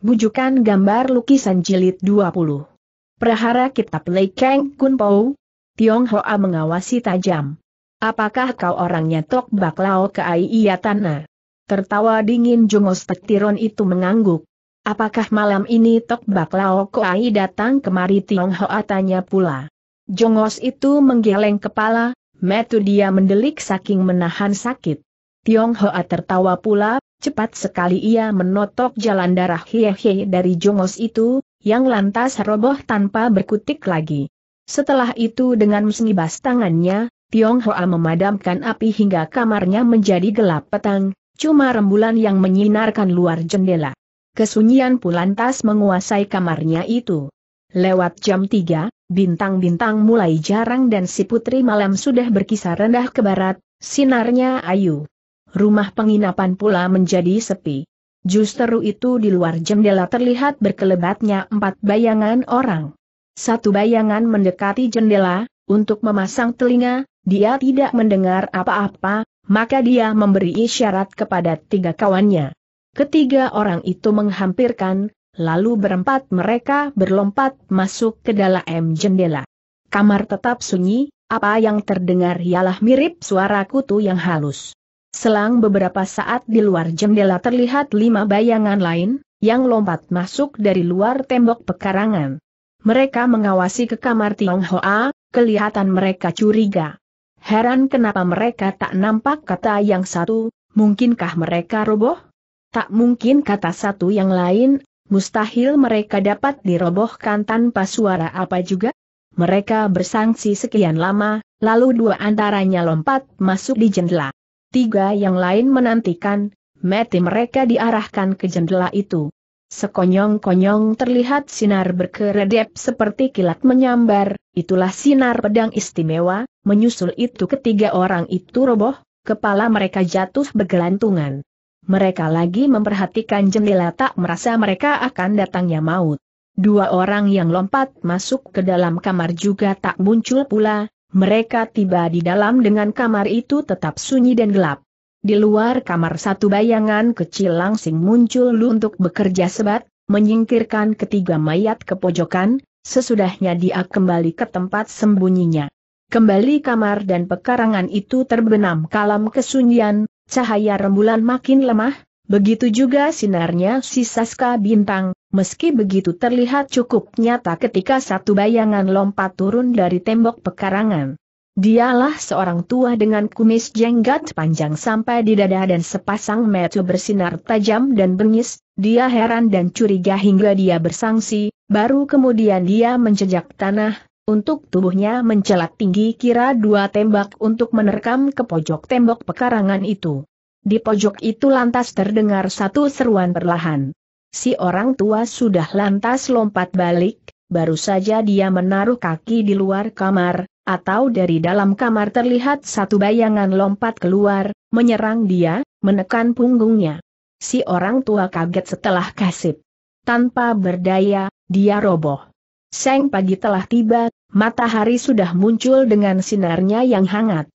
Bujukan gambar lukisan jilid 20. Prahara Kitab Lei Kang Kun Po. Tiong Hoa mengawasi tajam. Apakah kau orangnya Tok Bak Lao Keai Tana? Tertawa dingin Jungos petiron itu mengangguk. Apakah malam ini Tok Bak Lao Keai datang kemari Tiong Hoa tanya pula. Jongos itu menggeleng kepala, metu dia mendelik saking menahan sakit. Tiong Hoa tertawa pula Cepat sekali ia menotok jalan darah Hiehe dari jongos itu, yang lantas roboh tanpa berkutik lagi. Setelah itu dengan mengibas tangannya, Tiong Hoa memadamkan api hingga kamarnya menjadi gelap petang, cuma rembulan yang menyinarkan luar jendela. Kesunyian pun lantas menguasai kamarnya itu. Lewat jam 3, bintang-bintang mulai jarang dan si putri malam sudah berkisar rendah ke barat, sinarnya ayu rumah penginapan pula menjadi sepi. Justru itu di luar jendela terlihat berkelebatnya empat bayangan orang. Satu bayangan mendekati jendela, untuk memasang telinga, dia tidak mendengar apa-apa, maka dia memberi isyarat kepada tiga kawannya. Ketiga orang itu menghampirkan, lalu berempat mereka berlompat masuk ke dalam jendela. Kamar tetap sunyi, apa yang terdengar ialah mirip suara kutu yang halus. Selang beberapa saat di luar jendela terlihat lima bayangan lain, yang lompat masuk dari luar tembok pekarangan. Mereka mengawasi ke kamar Tionghoa, kelihatan mereka curiga. Heran kenapa mereka tak nampak kata yang satu, mungkinkah mereka roboh? Tak mungkin kata satu yang lain, mustahil mereka dapat dirobohkan tanpa suara apa juga? Mereka bersangsi sekian lama, lalu dua antaranya lompat masuk di jendela. Tiga yang lain menantikan, mati mereka diarahkan ke jendela itu. Sekonyong-konyong terlihat sinar berkeredep seperti kilat menyambar, itulah sinar pedang istimewa, menyusul itu ketiga orang itu roboh, kepala mereka jatuh bergelantungan. Mereka lagi memperhatikan jendela tak merasa mereka akan datangnya maut. Dua orang yang lompat masuk ke dalam kamar juga tak muncul pula, mereka tiba di dalam dengan kamar itu tetap sunyi dan gelap. Di luar kamar satu bayangan kecil langsing muncul untuk bekerja sebat, menyingkirkan ketiga mayat ke pojokan, sesudahnya dia kembali ke tempat sembunyinya. Kembali kamar dan pekarangan itu terbenam kalam kesunyian, cahaya rembulan makin lemah, Begitu juga sinarnya si Saska Bintang, meski begitu terlihat cukup nyata ketika satu bayangan lompat turun dari tembok pekarangan. Dialah seorang tua dengan kumis jenggot panjang sampai di dada dan sepasang mata bersinar tajam dan bengis, dia heran dan curiga hingga dia bersangsi, baru kemudian dia menjejak tanah, untuk tubuhnya mencelat tinggi kira dua tembak untuk menerkam ke pojok tembok pekarangan itu. Di pojok itu lantas terdengar satu seruan perlahan. Si orang tua sudah lantas lompat balik, baru saja dia menaruh kaki di luar kamar, atau dari dalam kamar terlihat satu bayangan lompat keluar, menyerang dia, menekan punggungnya. Si orang tua kaget setelah kasip. Tanpa berdaya, dia roboh. Seng pagi telah tiba, matahari sudah muncul dengan sinarnya yang hangat.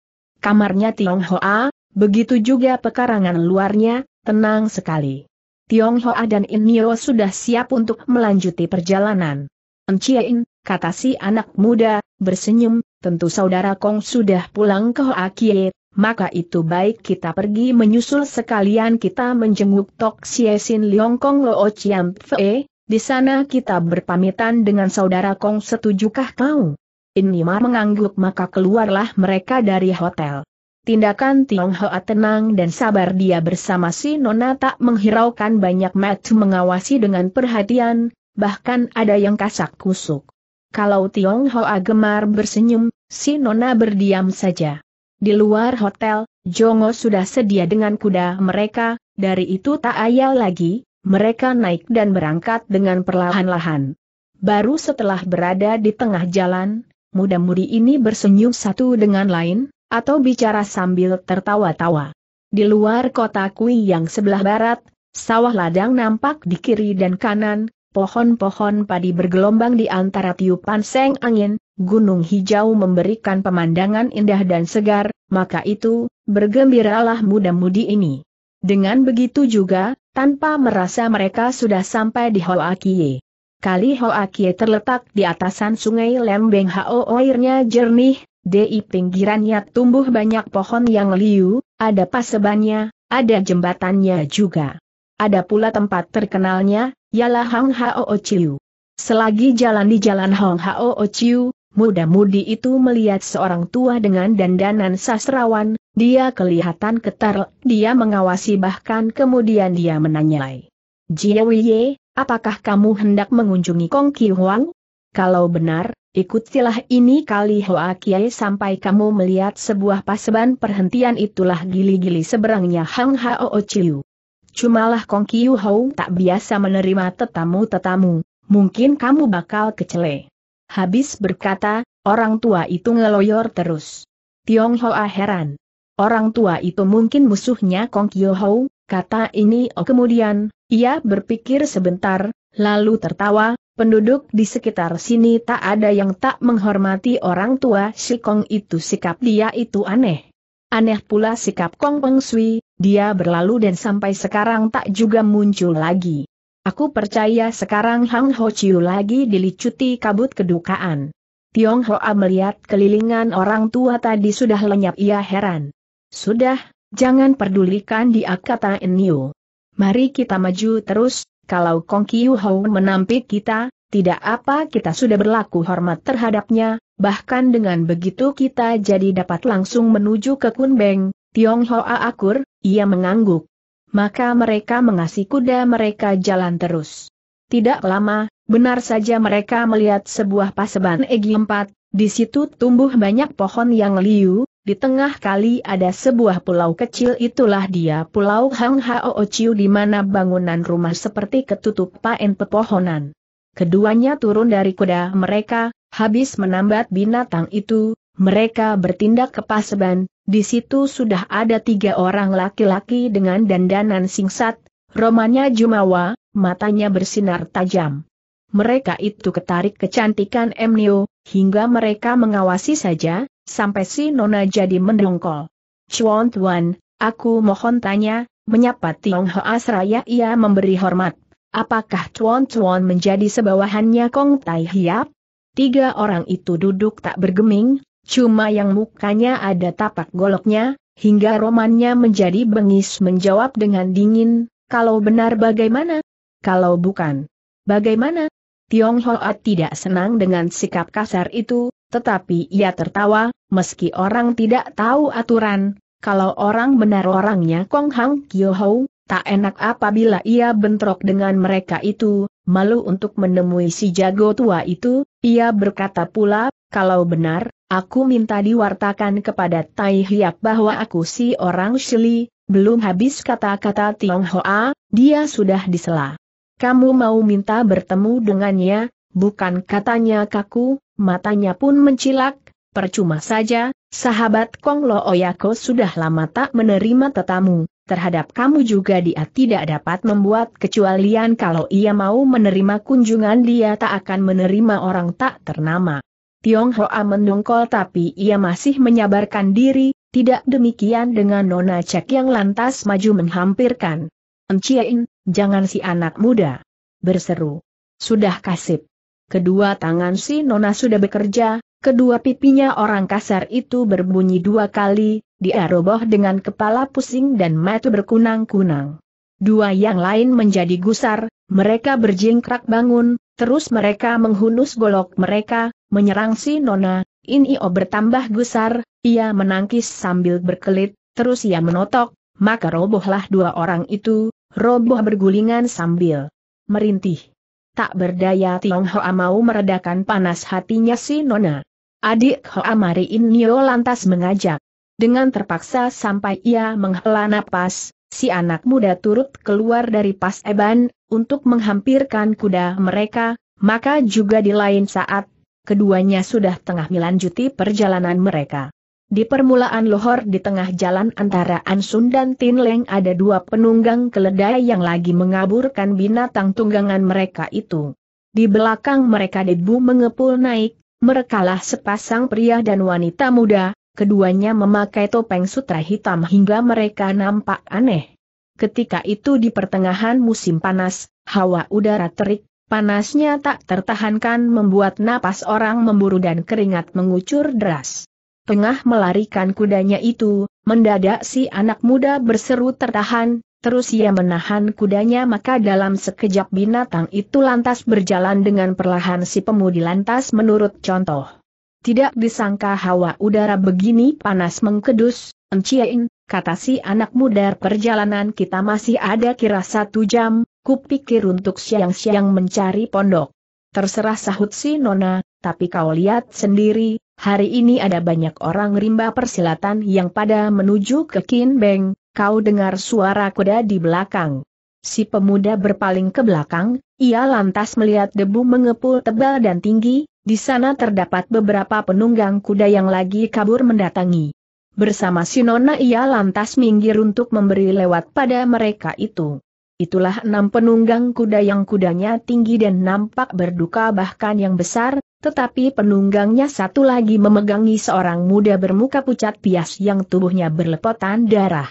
Kamarnya Tiong Hoa, Begitu juga pekarangan luarnya, tenang sekali. Tiong Hoa dan Inio sudah siap untuk melanjuti perjalanan. Enciein, kata si anak muda, bersenyum, tentu saudara Kong sudah pulang ke Hoa Kie, maka itu baik kita pergi menyusul sekalian kita menjenguk Tok Siesin Leong Kong Loo Chiam Fe, di sana kita berpamitan dengan saudara Kong setujukah kau? Inima mengangguk maka keluarlah mereka dari hotel. Tindakan Tiong Hoa tenang dan sabar dia bersama si Nona tak menghiraukan banyak match mengawasi dengan perhatian, bahkan ada yang kasak kusuk. Kalau Tiong Hoa gemar bersenyum, si Nona berdiam saja. Di luar hotel, Jongo sudah sedia dengan kuda mereka, dari itu tak ayal lagi, mereka naik dan berangkat dengan perlahan-lahan. Baru setelah berada di tengah jalan, muda-mudi ini bersenyum satu dengan lain, atau bicara sambil tertawa-tawa. Di luar kota Kui yang sebelah barat, sawah ladang nampak di kiri dan kanan, pohon-pohon padi bergelombang di antara tiupan seng angin, gunung hijau memberikan pemandangan indah dan segar, maka itu, bergembiralah muda-mudi ini. Dengan begitu juga, tanpa merasa mereka sudah sampai di Hoakie. Kali Hoakie terletak di atasan sungai Lembeng Hao airnya jernih, di pinggirannya tumbuh banyak pohon yang liu, ada pasebannya, ada jembatannya juga. Ada pula tempat terkenalnya, ialah Hong Hao Chiu. Selagi jalan di jalan Hong Hao Chiu, muda-mudi itu melihat seorang tua dengan dandanan sastrawan, dia kelihatan ketar, dia mengawasi bahkan kemudian dia menanyai. Jie Wei, apakah kamu hendak mengunjungi Kong Ki Huang? Kalau benar, Ikutilah ini kali Hoa Kiai sampai kamu melihat sebuah paseban perhentian itulah gili-gili seberangnya Hang Hao Chiu. Cumalah Kong Kiu Hou tak biasa menerima tetamu-tetamu, mungkin kamu bakal kecele. Habis berkata, orang tua itu ngeloyor terus. Tiong Hoa heran. Orang tua itu mungkin musuhnya Kong Kiu Hou, kata ini oh kemudian, ia berpikir sebentar, lalu tertawa, Penduduk di sekitar sini tak ada yang tak menghormati orang tua si Kong itu sikap dia itu aneh. Aneh pula sikap Kong Peng Sui, dia berlalu dan sampai sekarang tak juga muncul lagi. Aku percaya sekarang Hang Ho Chiu lagi dilicuti kabut kedukaan. Tiong Hoa melihat kelilingan orang tua tadi sudah lenyap ia heran. Sudah, jangan pedulikan dia kata Enio. Mari kita maju terus, kalau Kong Kiu Hou menampik kita, tidak apa kita sudah berlaku hormat terhadapnya, bahkan dengan begitu kita jadi dapat langsung menuju ke Kun Kunbeng, Hoa akur, ia mengangguk. Maka mereka mengasih kuda mereka jalan terus. Tidak lama, benar saja mereka melihat sebuah paseban egi empat, di situ tumbuh banyak pohon yang liu, di tengah kali ada sebuah pulau kecil itulah dia pulau Hang Hao Chiu di mana bangunan rumah seperti ketutup paen pepohonan. Keduanya turun dari kuda mereka, habis menambat binatang itu, mereka bertindak ke paseban, di situ sudah ada tiga orang laki-laki dengan dandanan singsat, romanya jumawa, matanya bersinar tajam. Mereka itu ketarik kecantikan Emnio, hingga mereka mengawasi saja, sampai si Nona jadi mendongkol. Chuan Tuan, aku mohon tanya, menyapa Tiong Hoa Seraya ia memberi hormat. Apakah Chuan Chuan menjadi sebawahannya Kong Tai Hiap? Tiga orang itu duduk tak bergeming, cuma yang mukanya ada tapak goloknya, hingga romannya menjadi bengis menjawab dengan dingin, kalau benar bagaimana? Kalau bukan, bagaimana? Tiong Tionghoa tidak senang dengan sikap kasar itu, tetapi ia tertawa, meski orang tidak tahu aturan, kalau orang benar orangnya Kong Hang Kyo Hou, tak enak apabila ia bentrok dengan mereka itu, malu untuk menemui si jago tua itu, ia berkata pula, kalau benar, aku minta diwartakan kepada Tai Hiap bahwa aku si orang Shili, belum habis kata-kata Tionghoa, dia sudah disela. Kamu mau minta bertemu dengannya, bukan katanya kaku, matanya pun mencilak, percuma saja, sahabat Kong Lo Oyako sudah lama tak menerima tetamu, terhadap kamu juga dia tidak dapat membuat kecualian kalau ia mau menerima kunjungan dia tak akan menerima orang tak ternama. Tiong Hoa mendongkol tapi ia masih menyabarkan diri, tidak demikian dengan Nona Cek yang lantas maju menghampirkan. Enciein, jangan si anak muda. Berseru. Sudah kasip kedua tangan si Nona sudah bekerja, kedua pipinya orang kasar itu berbunyi dua kali, dia roboh dengan kepala pusing dan mata berkunang-kunang. Dua yang lain menjadi gusar, mereka berjingkrak bangun, terus mereka menghunus golok mereka, menyerang si Nona, ini Inio bertambah gusar, ia menangkis sambil berkelit, terus ia menotok, maka robohlah dua orang itu, roboh bergulingan sambil merintih. Tak berdaya Tiong Hoa mau meredakan panas hatinya si Nona. Adik Hoa Mari Nio lantas mengajak. Dengan terpaksa sampai ia menghela napas, si anak muda turut keluar dari pas eban, untuk menghampirkan kuda mereka, maka juga di lain saat, keduanya sudah tengah melanjuti perjalanan mereka. Di permulaan Lohor di tengah jalan antara Ansun dan Tinleng ada dua penunggang keledai yang lagi mengaburkan binatang tunggangan mereka itu. Di belakang mereka debu mengepul naik, merekalah sepasang pria dan wanita muda, keduanya memakai topeng sutra hitam hingga mereka nampak aneh. Ketika itu di pertengahan musim panas, hawa udara terik, panasnya tak tertahankan membuat napas orang memburu dan keringat mengucur deras tengah melarikan kudanya itu, mendadak si anak muda berseru tertahan, terus ia menahan kudanya maka dalam sekejap binatang itu lantas berjalan dengan perlahan si pemudi lantas menurut contoh. Tidak disangka hawa udara begini panas mengkedus, enciein, kata si anak muda perjalanan kita masih ada kira satu jam, kupikir untuk siang-siang mencari pondok. Terserah sahut si Nona, tapi kau lihat sendiri, Hari ini ada banyak orang rimba persilatan yang pada menuju ke Kin Beng, kau dengar suara kuda di belakang. Si pemuda berpaling ke belakang, ia lantas melihat debu mengepul tebal dan tinggi, di sana terdapat beberapa penunggang kuda yang lagi kabur mendatangi. Bersama si Nona ia lantas minggir untuk memberi lewat pada mereka itu. Itulah enam penunggang kuda yang kudanya tinggi dan nampak berduka bahkan yang besar, tetapi penunggangnya satu lagi memegangi seorang muda bermuka pucat pias yang tubuhnya berlepotan darah.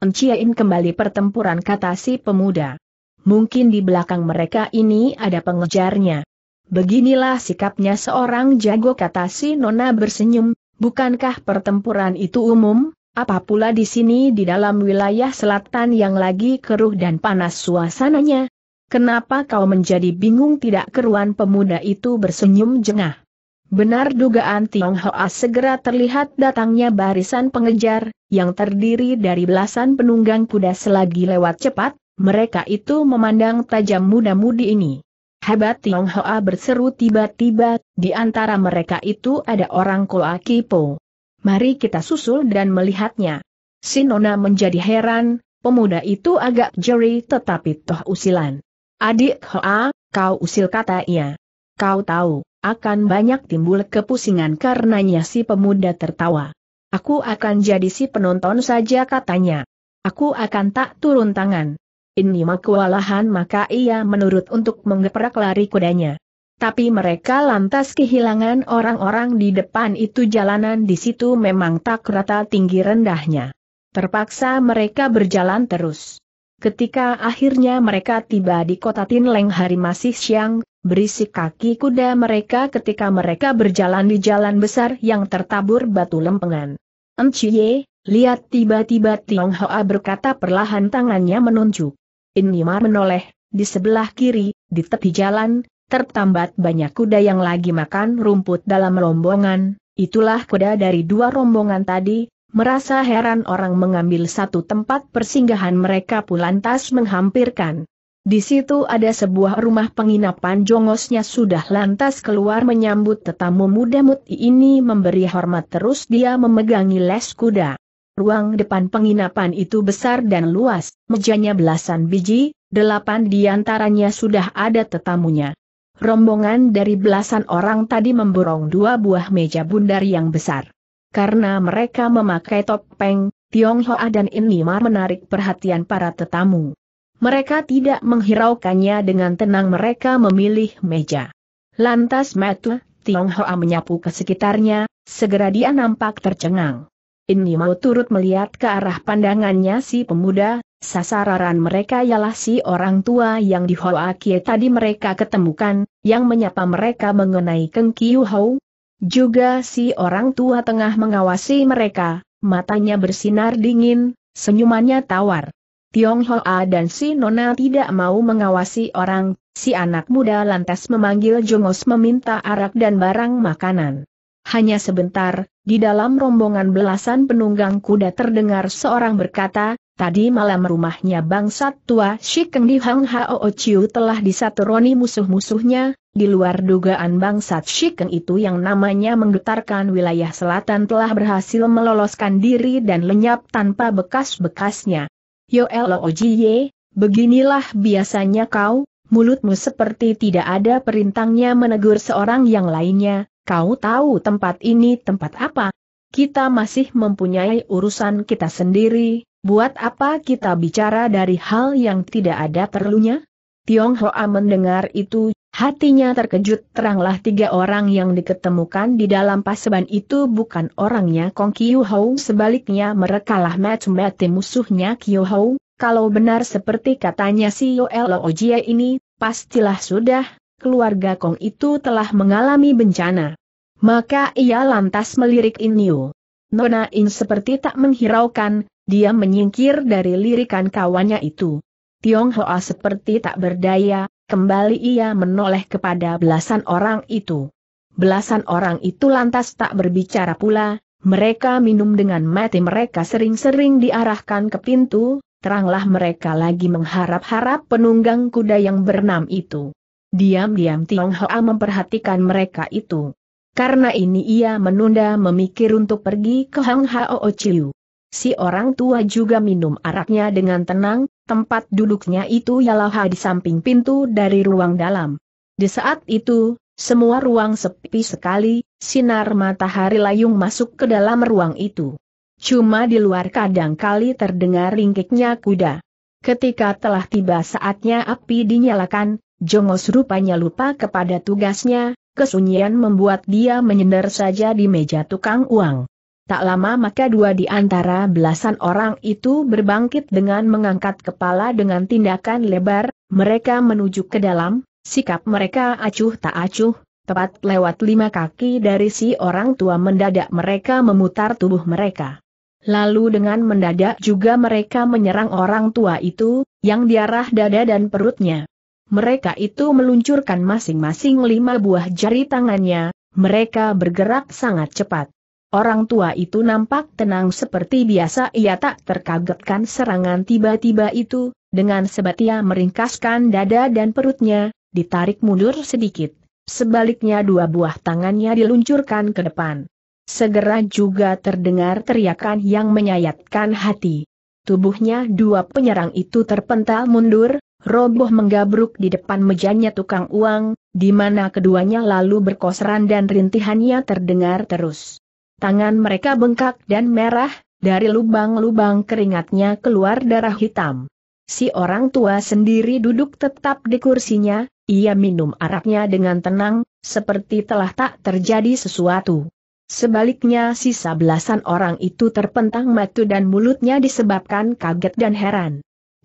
Enciain kembali pertempuran kata si pemuda. Mungkin di belakang mereka ini ada pengejarnya. Beginilah sikapnya seorang jago kata si Nona bersenyum, bukankah pertempuran itu umum? Apa pula di sini di dalam wilayah selatan yang lagi keruh dan panas suasananya? Kenapa kau menjadi bingung tidak keruan pemuda itu bersenyum jengah. Benar dugaan Tiong Hoa segera terlihat datangnya barisan pengejar, yang terdiri dari belasan penunggang kuda selagi lewat cepat, mereka itu memandang tajam muda-mudi ini. Hebat Tiong Hoa berseru tiba-tiba, di antara mereka itu ada orang Koa Kipo. Mari kita susul dan melihatnya. Sinona menjadi heran, pemuda itu agak jeri tetapi toh usilan. Adik Hoa, kau usil kata ia. Kau tahu, akan banyak timbul kepusingan karenanya si pemuda tertawa. Aku akan jadi si penonton saja katanya. Aku akan tak turun tangan. Ini mah walahan maka ia menurut untuk menggeprak lari kudanya. Tapi mereka lantas kehilangan orang-orang di depan itu jalanan di situ memang tak rata tinggi rendahnya. Terpaksa mereka berjalan terus. Ketika akhirnya mereka tiba di kota Tinleng hari masih siang, berisik kaki kuda mereka ketika mereka berjalan di jalan besar yang tertabur batu lempengan. Enciye, lihat tiba-tiba Tiong Hoa berkata perlahan tangannya menunjuk. Inimar menoleh, di sebelah kiri, di tepi jalan, tertambat banyak kuda yang lagi makan rumput dalam rombongan, itulah kuda dari dua rombongan tadi, Merasa heran orang mengambil satu tempat persinggahan mereka pulantas menghampirkan. Di situ ada sebuah rumah penginapan jongosnya sudah lantas keluar menyambut tetamu muda muti ini memberi hormat terus dia memegangi les kuda. Ruang depan penginapan itu besar dan luas, mejanya belasan biji, delapan diantaranya sudah ada tetamunya. Rombongan dari belasan orang tadi memborong dua buah meja bundar yang besar. Karena mereka memakai topeng, Tionghoa dan Inimar menarik perhatian para tetamu. Mereka tidak menghiraukannya dengan tenang mereka memilih meja. Lantas Metu, Tionghoa menyapu ke sekitarnya, segera dia nampak tercengang. Inimau turut melihat ke arah pandangannya si pemuda, sasaran mereka ialah si orang tua yang di Hoa Kie tadi mereka ketemukan, yang menyapa mereka mengenai Keng Kiu Hou, juga si orang tua tengah mengawasi mereka, matanya bersinar dingin, senyumannya tawar. Tiong Hoa dan si Nona tidak mau mengawasi orang, si anak muda lantas memanggil Jongos meminta arak dan barang makanan. Hanya sebentar, di dalam rombongan belasan penunggang kuda terdengar seorang berkata, tadi malam rumahnya bangsat tua Shikeng di Hang Hao Chiu telah disaturoni musuh-musuhnya, di luar dugaan bangsat Shiken itu yang namanya menggetarkan wilayah selatan telah berhasil meloloskan diri dan lenyap tanpa bekas-bekasnya. Yo Ojiye, beginilah biasanya kau, mulutmu seperti tidak ada perintangnya menegur seorang yang lainnya, kau tahu tempat ini tempat apa? Kita masih mempunyai urusan kita sendiri, buat apa kita bicara dari hal yang tidak ada perlunya? Tiong Hoa mendengar itu Hatinya terkejut teranglah tiga orang yang diketemukan di dalam paseban itu bukan orangnya Kong Kiyu Hou sebaliknya merekalah mati-mati musuhnya Kiyu Hou, kalau benar seperti katanya si Yoel Ojie ini, pastilah sudah, keluarga Kong itu telah mengalami bencana. Maka ia lantas melirik Inio. Nona In seperti tak menghiraukan, dia menyingkir dari lirikan kawannya itu. Tiong Hoa seperti tak berdaya, Kembali ia menoleh kepada belasan orang itu. Belasan orang itu lantas tak berbicara pula, mereka minum dengan mati mereka sering-sering diarahkan ke pintu, teranglah mereka lagi mengharap-harap penunggang kuda yang bernam itu. Diam-diam Tiong Hoa memperhatikan mereka itu. Karena ini ia menunda memikir untuk pergi ke Hang Hao Chiu. Si orang tua juga minum araknya dengan tenang, Tempat duduknya itu ialah di samping pintu dari ruang dalam. Di saat itu, semua ruang sepi sekali, sinar matahari layung masuk ke dalam ruang itu. Cuma di luar kadang kali terdengar ringkiknya kuda. Ketika telah tiba saatnya api dinyalakan, Jongos rupanya lupa kepada tugasnya, kesunyian membuat dia menyender saja di meja tukang uang. Tak lama maka dua di antara belasan orang itu berbangkit dengan mengangkat kepala dengan tindakan lebar, mereka menuju ke dalam, sikap mereka acuh tak acuh, tepat lewat lima kaki dari si orang tua mendadak mereka memutar tubuh mereka. Lalu dengan mendadak juga mereka menyerang orang tua itu, yang diarah dada dan perutnya. Mereka itu meluncurkan masing-masing lima buah jari tangannya, mereka bergerak sangat cepat. Orang tua itu nampak tenang seperti biasa ia tak terkagetkan serangan tiba-tiba itu, dengan sebat ia meringkaskan dada dan perutnya, ditarik mundur sedikit. Sebaliknya dua buah tangannya diluncurkan ke depan. Segera juga terdengar teriakan yang menyayatkan hati. Tubuhnya dua penyerang itu terpental mundur, roboh menggabruk di depan mejanya tukang uang, di mana keduanya lalu berkosran dan rintihannya terdengar terus. Tangan mereka bengkak dan merah, dari lubang-lubang keringatnya keluar darah hitam. Si orang tua sendiri duduk tetap di kursinya, ia minum araknya dengan tenang, seperti telah tak terjadi sesuatu. Sebaliknya sisa belasan orang itu terpentang matu dan mulutnya disebabkan kaget dan heran.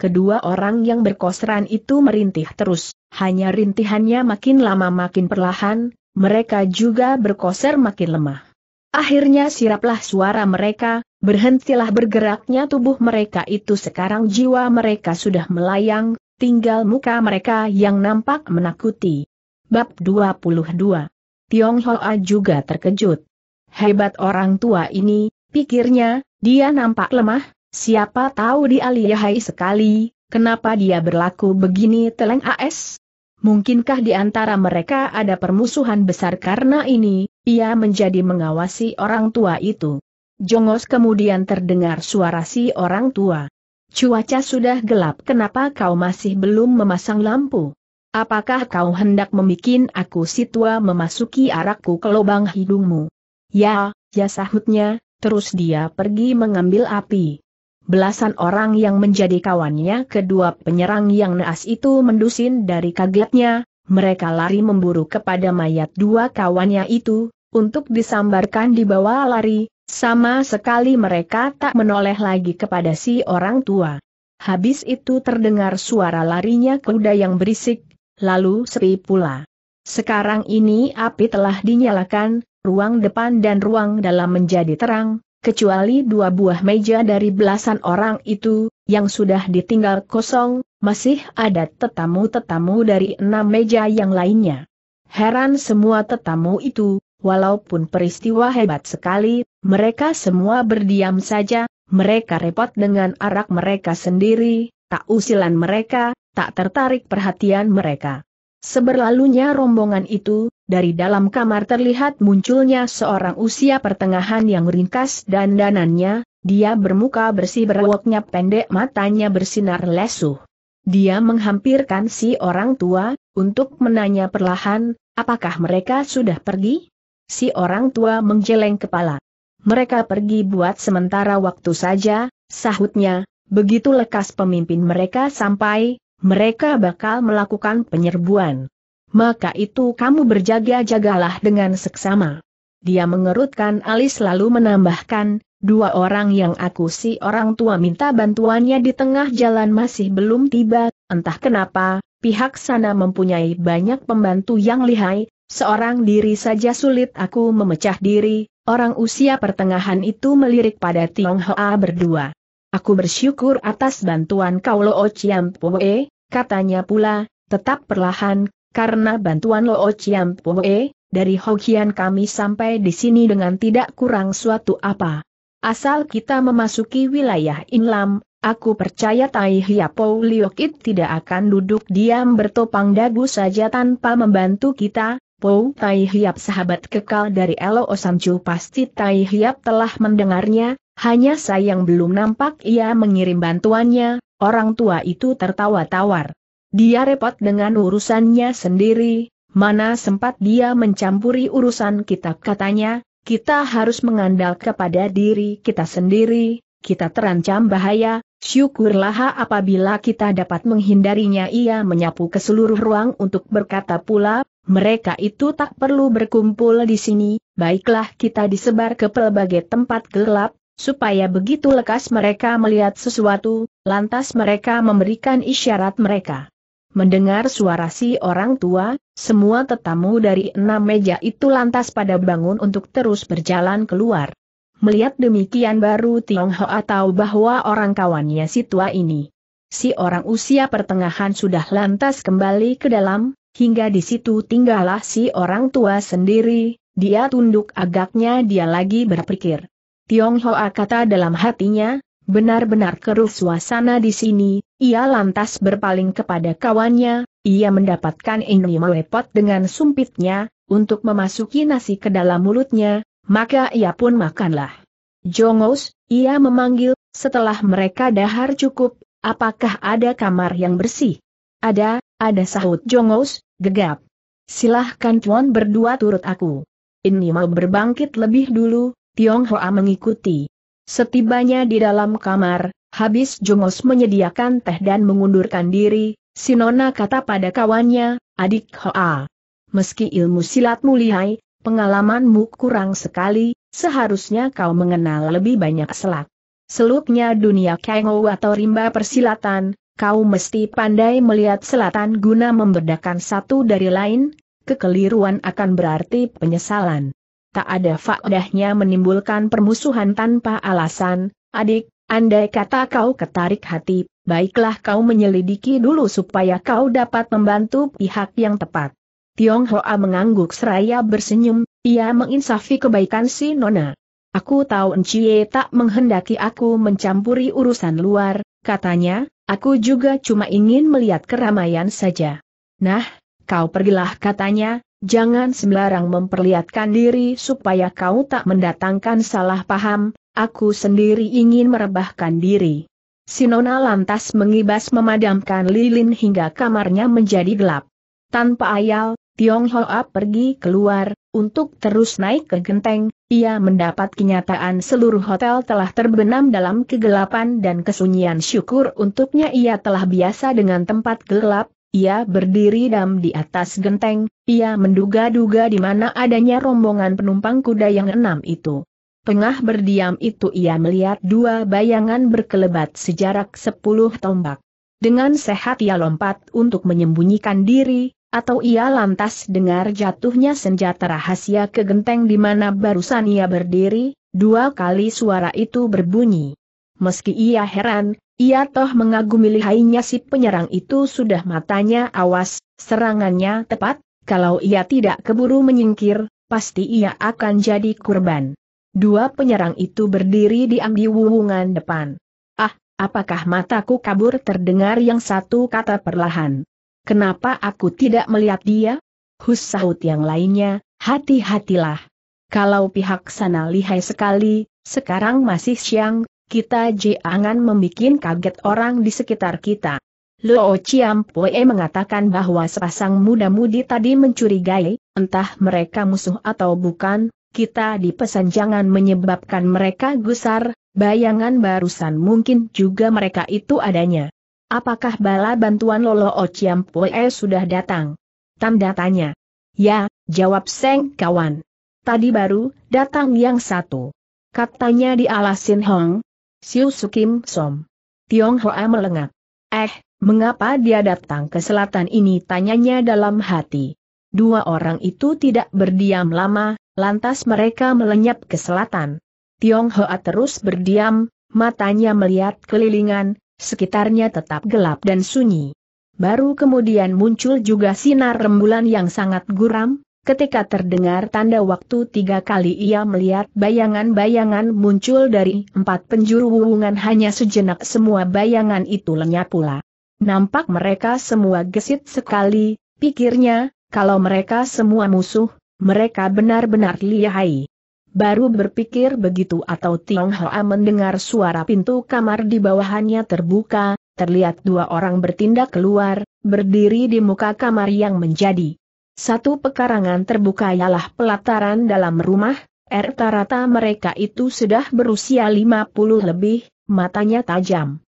Kedua orang yang berkosran itu merintih terus, hanya rintihannya makin lama makin perlahan, mereka juga berkoser makin lemah. Akhirnya siraplah suara mereka, berhentilah bergeraknya tubuh mereka itu sekarang jiwa mereka sudah melayang, tinggal muka mereka yang nampak menakuti. Bab 22 Tiong Hoa juga terkejut. Hebat orang tua ini, pikirnya, dia nampak lemah, siapa tahu dia lihai sekali, kenapa dia berlaku begini teleng AS? Mungkinkah di antara mereka ada permusuhan besar karena ini, ia menjadi mengawasi orang tua itu. Jongos kemudian terdengar suara si orang tua. Cuaca sudah gelap kenapa kau masih belum memasang lampu? Apakah kau hendak memikin aku si tua memasuki arakku ke lubang hidungmu? Ya, ya sahutnya, terus dia pergi mengambil api. Belasan orang yang menjadi kawannya kedua penyerang yang naas itu mendusin dari kagetnya, mereka lari memburu kepada mayat dua kawannya itu, untuk disambarkan di bawah lari, sama sekali mereka tak menoleh lagi kepada si orang tua. Habis itu terdengar suara larinya kuda yang berisik, lalu sepi pula. Sekarang ini api telah dinyalakan, ruang depan dan ruang dalam menjadi terang, kecuali dua buah meja dari belasan orang itu, yang sudah ditinggal kosong, masih ada tetamu-tetamu dari enam meja yang lainnya. Heran semua tetamu itu, Walaupun peristiwa hebat sekali, mereka semua berdiam saja, mereka repot dengan arak mereka sendiri, tak usilan mereka, tak tertarik perhatian mereka. Seberlalunya rombongan itu, dari dalam kamar terlihat munculnya seorang usia pertengahan yang ringkas dan danannya, dia bermuka bersih berwoknya pendek matanya bersinar lesuh. Dia menghampirkan si orang tua, untuk menanya perlahan, apakah mereka sudah pergi? si orang tua menjeleng kepala. Mereka pergi buat sementara waktu saja, sahutnya, begitu lekas pemimpin mereka sampai, mereka bakal melakukan penyerbuan. Maka itu kamu berjaga-jagalah dengan seksama. Dia mengerutkan alis lalu menambahkan, dua orang yang aku si orang tua minta bantuannya di tengah jalan masih belum tiba, entah kenapa, pihak sana mempunyai banyak pembantu yang lihai, Seorang diri saja sulit aku memecah diri, orang usia pertengahan itu melirik pada Tiong Hoa berdua. Aku bersyukur atas bantuan kau Lo Chiam Poe, katanya pula, tetap perlahan, karena bantuan Lo Chiam Poe, dari Hokian kami sampai di sini dengan tidak kurang suatu apa. Asal kita memasuki wilayah Inlam, aku percaya Tai Hiapo Liokit tidak akan duduk diam bertopang dagu saja tanpa membantu kita, Pou Tai Hiap sahabat kekal dari Elo Osamcu pasti Tai Hiap telah mendengarnya, hanya sayang belum nampak ia mengirim bantuannya, orang tua itu tertawa tawar. Dia repot dengan urusannya sendiri, mana sempat dia mencampuri urusan kita katanya, kita harus mengandalkan kepada diri kita sendiri, kita terancam bahaya, Syukurlah apabila kita dapat menghindarinya ia menyapu ke seluruh ruang untuk berkata pula, mereka itu tak perlu berkumpul di sini, baiklah kita disebar ke pelbagai tempat gelap, supaya begitu lekas mereka melihat sesuatu, lantas mereka memberikan isyarat mereka. Mendengar suara si orang tua, semua tetamu dari enam meja itu lantas pada bangun untuk terus berjalan keluar. Melihat demikian baru Tiong Hoa tahu bahwa orang kawannya si tua ini. Si orang usia pertengahan sudah lantas kembali ke dalam, hingga di situ tinggallah si orang tua sendiri, dia tunduk agaknya dia lagi berpikir. Tiong Hoa kata dalam hatinya, benar-benar keruh suasana di sini, ia lantas berpaling kepada kawannya, ia mendapatkan ini melepot dengan sumpitnya, untuk memasuki nasi ke dalam mulutnya, maka ia pun makanlah. Jongos, ia memanggil, setelah mereka dahar cukup, apakah ada kamar yang bersih? Ada, ada sahut Jongos, gegap. Silahkan tuan berdua turut aku. Ini mau berbangkit lebih dulu, Tiong Hoa mengikuti. Setibanya di dalam kamar, habis Jongos menyediakan teh dan mengundurkan diri, Sinona kata pada kawannya, adik Hoa. Meski ilmu silat mulihai, Pengalamanmu kurang sekali, seharusnya kau mengenal lebih banyak selak. Seluknya dunia kengo atau rimba persilatan, kau mesti pandai melihat selatan guna membedakan satu dari lain, kekeliruan akan berarti penyesalan. Tak ada faedahnya menimbulkan permusuhan tanpa alasan, adik, andai kata kau ketarik hati, baiklah kau menyelidiki dulu supaya kau dapat membantu pihak yang tepat. Tiong Hoa mengangguk seraya bersenyum, ia menginsafi kebaikan si Nona. Aku tahu Enciye tak menghendaki aku mencampuri urusan luar, katanya, aku juga cuma ingin melihat keramaian saja. Nah, kau pergilah katanya, jangan sembarang memperlihatkan diri supaya kau tak mendatangkan salah paham, aku sendiri ingin merebahkan diri. Sinona lantas mengibas memadamkan lilin hingga kamarnya menjadi gelap. Tanpa ayal, Tiong Hoa pergi keluar, untuk terus naik ke genteng, ia mendapat kenyataan seluruh hotel telah terbenam dalam kegelapan dan kesunyian syukur untuknya ia telah biasa dengan tempat gelap, ia berdiri dam di atas genteng, ia menduga-duga di mana adanya rombongan penumpang kuda yang enam itu. Tengah berdiam itu ia melihat dua bayangan berkelebat sejarak sepuluh tombak. Dengan sehat ia lompat untuk menyembunyikan diri, atau ia lantas dengar jatuhnya senjata rahasia ke genteng di mana barusan ia berdiri, dua kali suara itu berbunyi. Meski ia heran, ia toh mengagumi lihainya si penyerang itu sudah matanya awas, serangannya tepat, kalau ia tidak keburu menyingkir, pasti ia akan jadi kurban. Dua penyerang itu berdiri diam di wuwungan depan. Ah, apakah mataku kabur terdengar yang satu kata perlahan. Kenapa aku tidak melihat dia? Hus sahut yang lainnya, hati-hatilah. Kalau pihak sana lihai sekali, sekarang masih siang, kita jangan membuat kaget orang di sekitar kita. Luo Chiampoe mengatakan bahwa sepasang muda-mudi tadi mencurigai, entah mereka musuh atau bukan, kita dipesan jangan menyebabkan mereka gusar, bayangan barusan mungkin juga mereka itu adanya. Apakah bala bantuan Lolo Ociam Pue sudah datang? Tanda tanya. Ya, jawab Seng kawan. Tadi baru, datang yang satu. Katanya di alasin Hong. Siu Sukim Som. Tiong Hoa melengak. Eh, mengapa dia datang ke selatan ini tanyanya dalam hati. Dua orang itu tidak berdiam lama, lantas mereka melenyap ke selatan. Tiong Hoa terus berdiam, matanya melihat kelilingan, sekitarnya tetap gelap dan sunyi. Baru kemudian muncul juga sinar rembulan yang sangat guram, ketika terdengar tanda waktu tiga kali ia melihat bayangan-bayangan muncul dari empat penjuru hubungan hanya sejenak semua bayangan itu lenyap pula. Nampak mereka semua gesit sekali, pikirnya, kalau mereka semua musuh, mereka benar-benar lihai. Baru berpikir begitu atau Tiang Hoa mendengar suara pintu kamar di bawahannya terbuka, terlihat dua orang bertindak keluar, berdiri di muka kamar yang menjadi satu pekarangan terbuka ialah pelataran dalam rumah, rata-rata mereka itu sudah berusia 50 lebih, matanya tajam.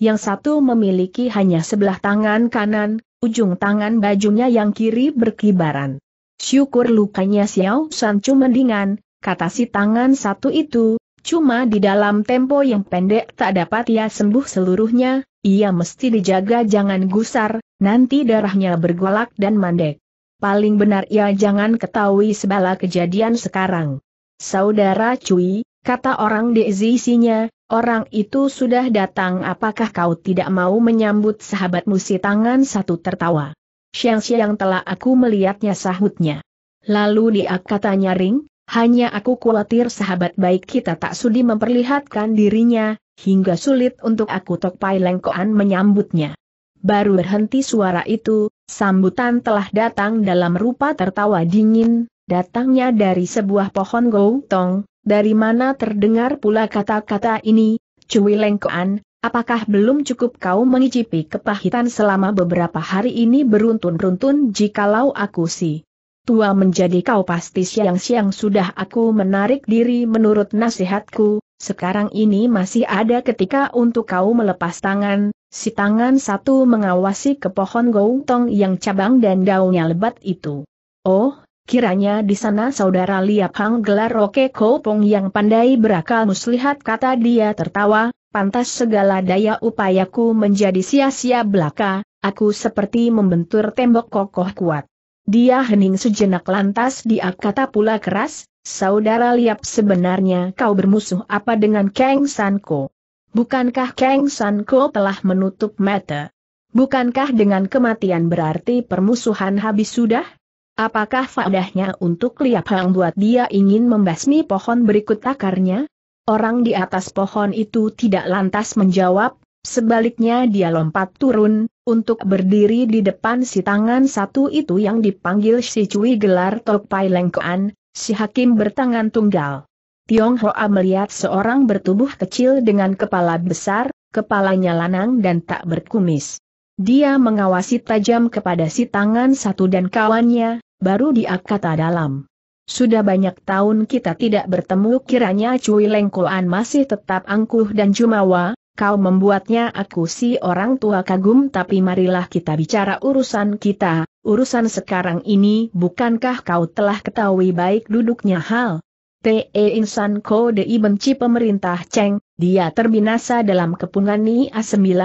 Yang satu memiliki hanya sebelah tangan kanan, ujung tangan bajunya yang kiri berkibaran. Syukur lukanya Xiao San mendingan, kata si tangan satu itu, cuma di dalam tempo yang pendek tak dapat ia sembuh seluruhnya, ia mesti dijaga jangan gusar, nanti darahnya bergolak dan mandek. Paling benar ia jangan ketahui sebala kejadian sekarang. Saudara Cui, kata orang di sisinya, orang itu sudah datang apakah kau tidak mau menyambut sahabatmu si tangan satu tertawa. Siang-siang telah aku melihatnya sahutnya. Lalu dia katanya ring? Hanya aku khawatir sahabat baik kita tak sudi memperlihatkan dirinya, hingga sulit untuk aku Tokpai Lengkoan menyambutnya. Baru berhenti suara itu, sambutan telah datang dalam rupa tertawa dingin, datangnya dari sebuah pohon goutong, dari mana terdengar pula kata-kata ini, Cui Lengkoan, apakah belum cukup kau mengicipi kepahitan selama beberapa hari ini beruntun-runtun jikalau aku sih tua menjadi kau pasti siang-siang sudah aku menarik diri menurut nasihatku, sekarang ini masih ada ketika untuk kau melepas tangan, si tangan satu mengawasi ke pohon goutong yang cabang dan daunnya lebat itu. Oh, kiranya di sana saudara Liap Hang gelar Roke Kopong yang pandai berakal muslihat kata dia tertawa, pantas segala daya upayaku menjadi sia-sia belaka, aku seperti membentur tembok kokoh kuat. Dia hening sejenak lantas dia kata pula keras, Saudara Liap sebenarnya kau bermusuh apa dengan Kang Sanko? Bukankah Kang Sanko telah menutup mata? Bukankah dengan kematian berarti permusuhan habis sudah? Apakah faedahnya untuk Liap Hang buat dia ingin membasmi pohon berikut akarnya? Orang di atas pohon itu tidak lantas menjawab, sebaliknya dia lompat turun, untuk berdiri di depan si tangan satu itu yang dipanggil si Cui gelar Tok Pai Lengkoan, si hakim bertangan tunggal. Tiong Hoa melihat seorang bertubuh kecil dengan kepala besar, kepalanya lanang dan tak berkumis. Dia mengawasi tajam kepada si tangan satu dan kawannya, baru dia kata dalam. Sudah banyak tahun kita tidak bertemu kiranya Cui Lengkoan masih tetap angkuh dan jumawa, kau membuatnya aku si orang tua kagum tapi marilah kita bicara urusan kita, urusan sekarang ini bukankah kau telah ketahui baik duduknya hal? T.E. Insan Kodei benci pemerintah Cheng, dia terbinasa dalam kepungan ni. A19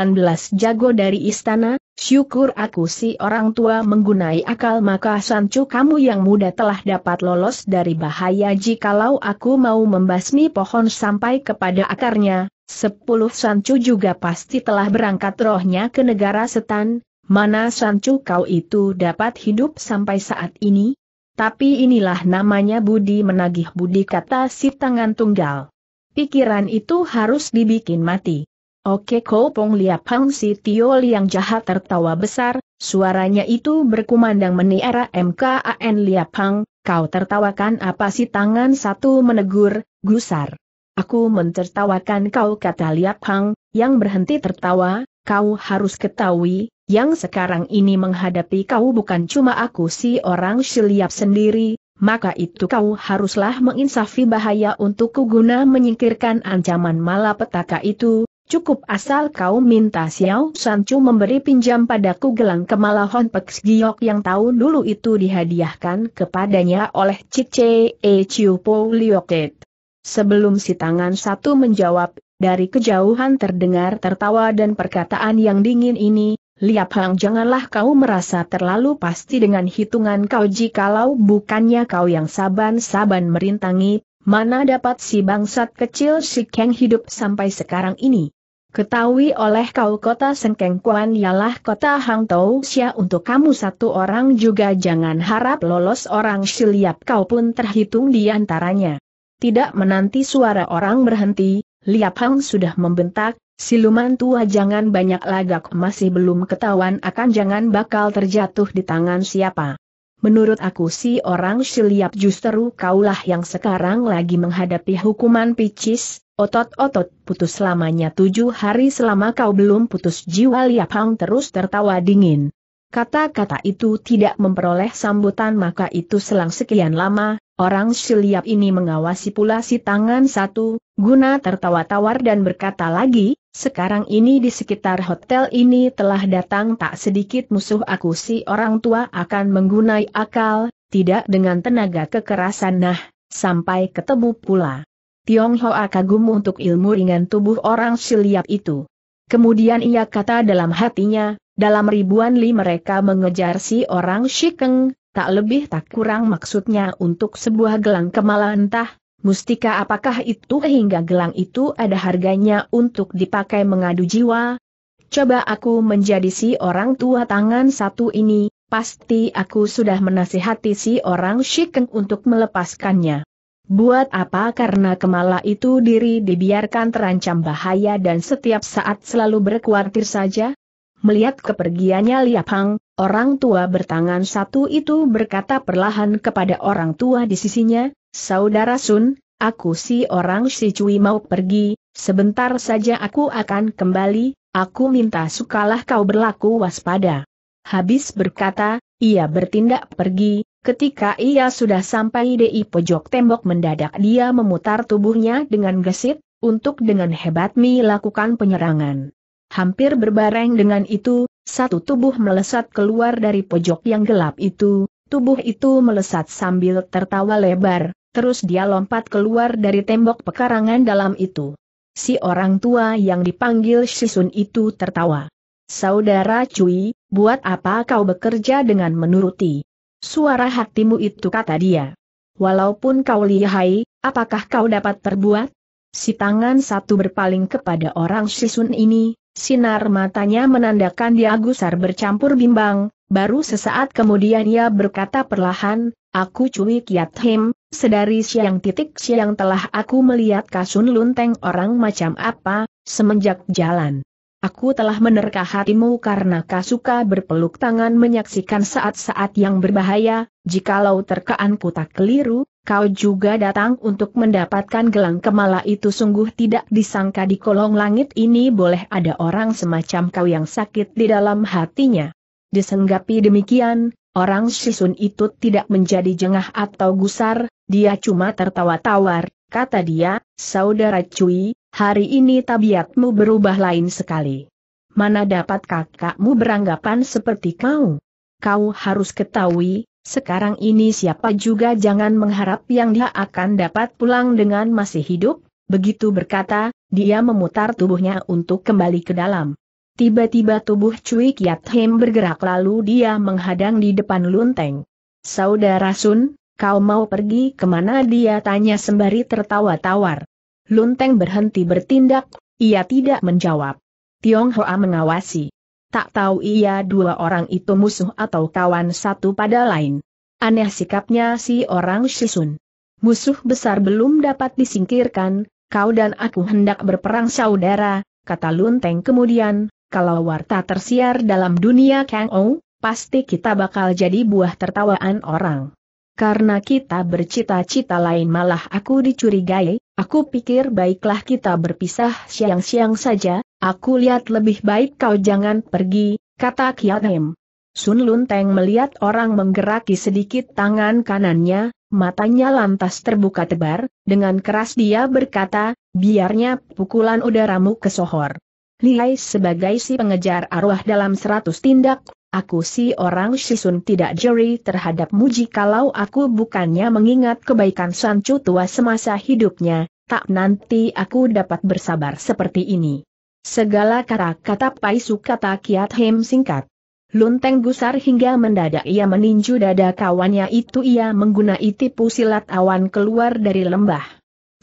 jago dari istana, syukur aku si orang tua menggunai akal maka Sancu kamu yang muda telah dapat lolos dari bahaya jikalau aku mau membasmi pohon sampai kepada akarnya, Sepuluh Sancu juga pasti telah berangkat rohnya ke negara setan, mana Sancu kau itu dapat hidup sampai saat ini? Tapi inilah namanya budi menagih budi kata si tangan tunggal. Pikiran itu harus dibikin mati. Oke kau Pong Liap Hang si Tiol yang jahat tertawa besar, suaranya itu berkumandang meniara MKAN Liap Hang, kau tertawakan apa si tangan satu menegur, gusar. Aku mentertawakan kau kata Liap Hang, yang berhenti tertawa, kau harus ketahui, yang sekarang ini menghadapi kau bukan cuma aku si orang Shiliap sendiri, maka itu kau haruslah menginsafi bahaya untukku guna menyingkirkan ancaman malapetaka itu, cukup asal kau minta Xiao Sanchu memberi pinjam padaku gelang Kemalahan Pek Giok yang tahu dulu itu dihadiahkan kepadanya oleh Cik Chee Chiu Po Lioket. Sebelum si tangan satu menjawab, dari kejauhan terdengar tertawa dan perkataan yang dingin ini, Liap Hang janganlah kau merasa terlalu pasti dengan hitungan kau jikalau bukannya kau yang saban-saban merintangi, mana dapat si bangsat kecil si Keng hidup sampai sekarang ini. Ketahui oleh kau kota Sengkeng Kuan ialah kota Hang Tau Xia untuk kamu satu orang juga jangan harap lolos orang siliap kau pun terhitung di antaranya. Tidak menanti suara orang berhenti, Liap Hang sudah membentak, siluman tua jangan banyak lagak masih belum ketahuan akan jangan bakal terjatuh di tangan siapa. Menurut aku si orang Siliap justru kaulah yang sekarang lagi menghadapi hukuman picis, otot-otot putus selamanya tujuh hari selama kau belum putus jiwa Liap Hang terus tertawa dingin. Kata-kata itu tidak memperoleh sambutan maka itu selang sekian lama, orang siliap ini mengawasi pula si tangan satu, guna tertawa tawar dan berkata lagi, sekarang ini di sekitar hotel ini telah datang tak sedikit musuh aku si orang tua akan menggunai akal, tidak dengan tenaga kekerasan nah, sampai ketemu pula. Tionghoa kagum untuk ilmu ringan tubuh orang siliap itu. Kemudian ia kata dalam hatinya, dalam ribuan li mereka mengejar si orang Shikeng, tak lebih tak kurang maksudnya untuk sebuah gelang kemala entah, mustika apakah itu hingga gelang itu ada harganya untuk dipakai mengadu jiwa. Coba aku menjadi si orang tua tangan satu ini, pasti aku sudah menasihati si orang Shikeng untuk melepaskannya. Buat apa karena kemala itu diri dibiarkan terancam bahaya dan setiap saat selalu berkuartir saja? Melihat kepergiannya Liapang, orang tua bertangan satu itu berkata perlahan kepada orang tua di sisinya, Saudara Sun, aku si orang si Cui mau pergi, sebentar saja aku akan kembali, aku minta sukalah kau berlaku waspada. Habis berkata, ia bertindak pergi, ketika ia sudah sampai di pojok tembok mendadak dia memutar tubuhnya dengan gesit, untuk dengan hebat melakukan penyerangan. Hampir berbareng dengan itu, satu tubuh melesat keluar dari pojok yang gelap itu, tubuh itu melesat sambil tertawa lebar, terus dia lompat keluar dari tembok pekarangan dalam itu. Si orang tua yang dipanggil Shisun itu tertawa. Saudara Cui, buat apa kau bekerja dengan menuruti suara hatimu itu kata dia. Walaupun kau lihai, apakah kau dapat terbuat? Si tangan satu berpaling kepada orang Shisun ini, Sinar matanya menandakan dia gusar bercampur bimbang, baru sesaat kemudian ia berkata perlahan, Aku cuwi Kiat Him, sedari siang titik siang telah aku melihat kasun lunteng orang macam apa, semenjak jalan. Aku telah menerka hatimu karena Kasuka berpeluk tangan menyaksikan saat-saat yang berbahaya, jikalau terkaanku tak keliru, kau juga datang untuk mendapatkan gelang kemala itu sungguh tidak disangka di kolong langit ini boleh ada orang semacam kau yang sakit di dalam hatinya. Disenggapi demikian, orang sisun itu tidak menjadi jengah atau gusar, dia cuma tertawa tawar, kata dia, saudara cuy, hari ini tabiatmu berubah lain sekali. Mana dapat kakakmu beranggapan seperti kau? Kau harus ketahui, sekarang ini siapa juga jangan mengharap yang dia akan dapat pulang dengan masih hidup, begitu berkata, dia memutar tubuhnya untuk kembali ke dalam. Tiba-tiba tubuh Cui Kiat Hem bergerak lalu dia menghadang di depan lunteng. Saudara Sun, kau mau pergi kemana dia tanya sembari tertawa tawar. Lunteng berhenti bertindak, ia tidak menjawab. Tiong Hoa mengawasi. Tak tahu ia dua orang itu musuh atau kawan satu pada lain. Aneh sikapnya si orang Shisun. Musuh besar belum dapat disingkirkan, kau dan aku hendak berperang saudara, kata Lunteng kemudian, kalau warta tersiar dalam dunia Kang Ou, pasti kita bakal jadi buah tertawaan orang. Karena kita bercita-cita lain malah aku dicurigai, Aku pikir baiklah kita berpisah siang-siang saja, aku lihat lebih baik kau jangan pergi, kata Hem. Sun Lun Teng melihat orang menggeraki sedikit tangan kanannya, matanya lantas terbuka tebar, dengan keras dia berkata, biarnya pukulan udaramu kesohor. Lihai sebagai si pengejar arwah dalam seratus tindak, aku si orang Shisun tidak jeri Muji kalau aku bukannya mengingat kebaikan Sancu tua semasa hidupnya, tak nanti aku dapat bersabar seperti ini. Segala kata kata paisu kata kiat hem singkat. Lunteng gusar hingga mendadak ia meninju dada kawannya itu ia menggunai tipu silat awan keluar dari lembah.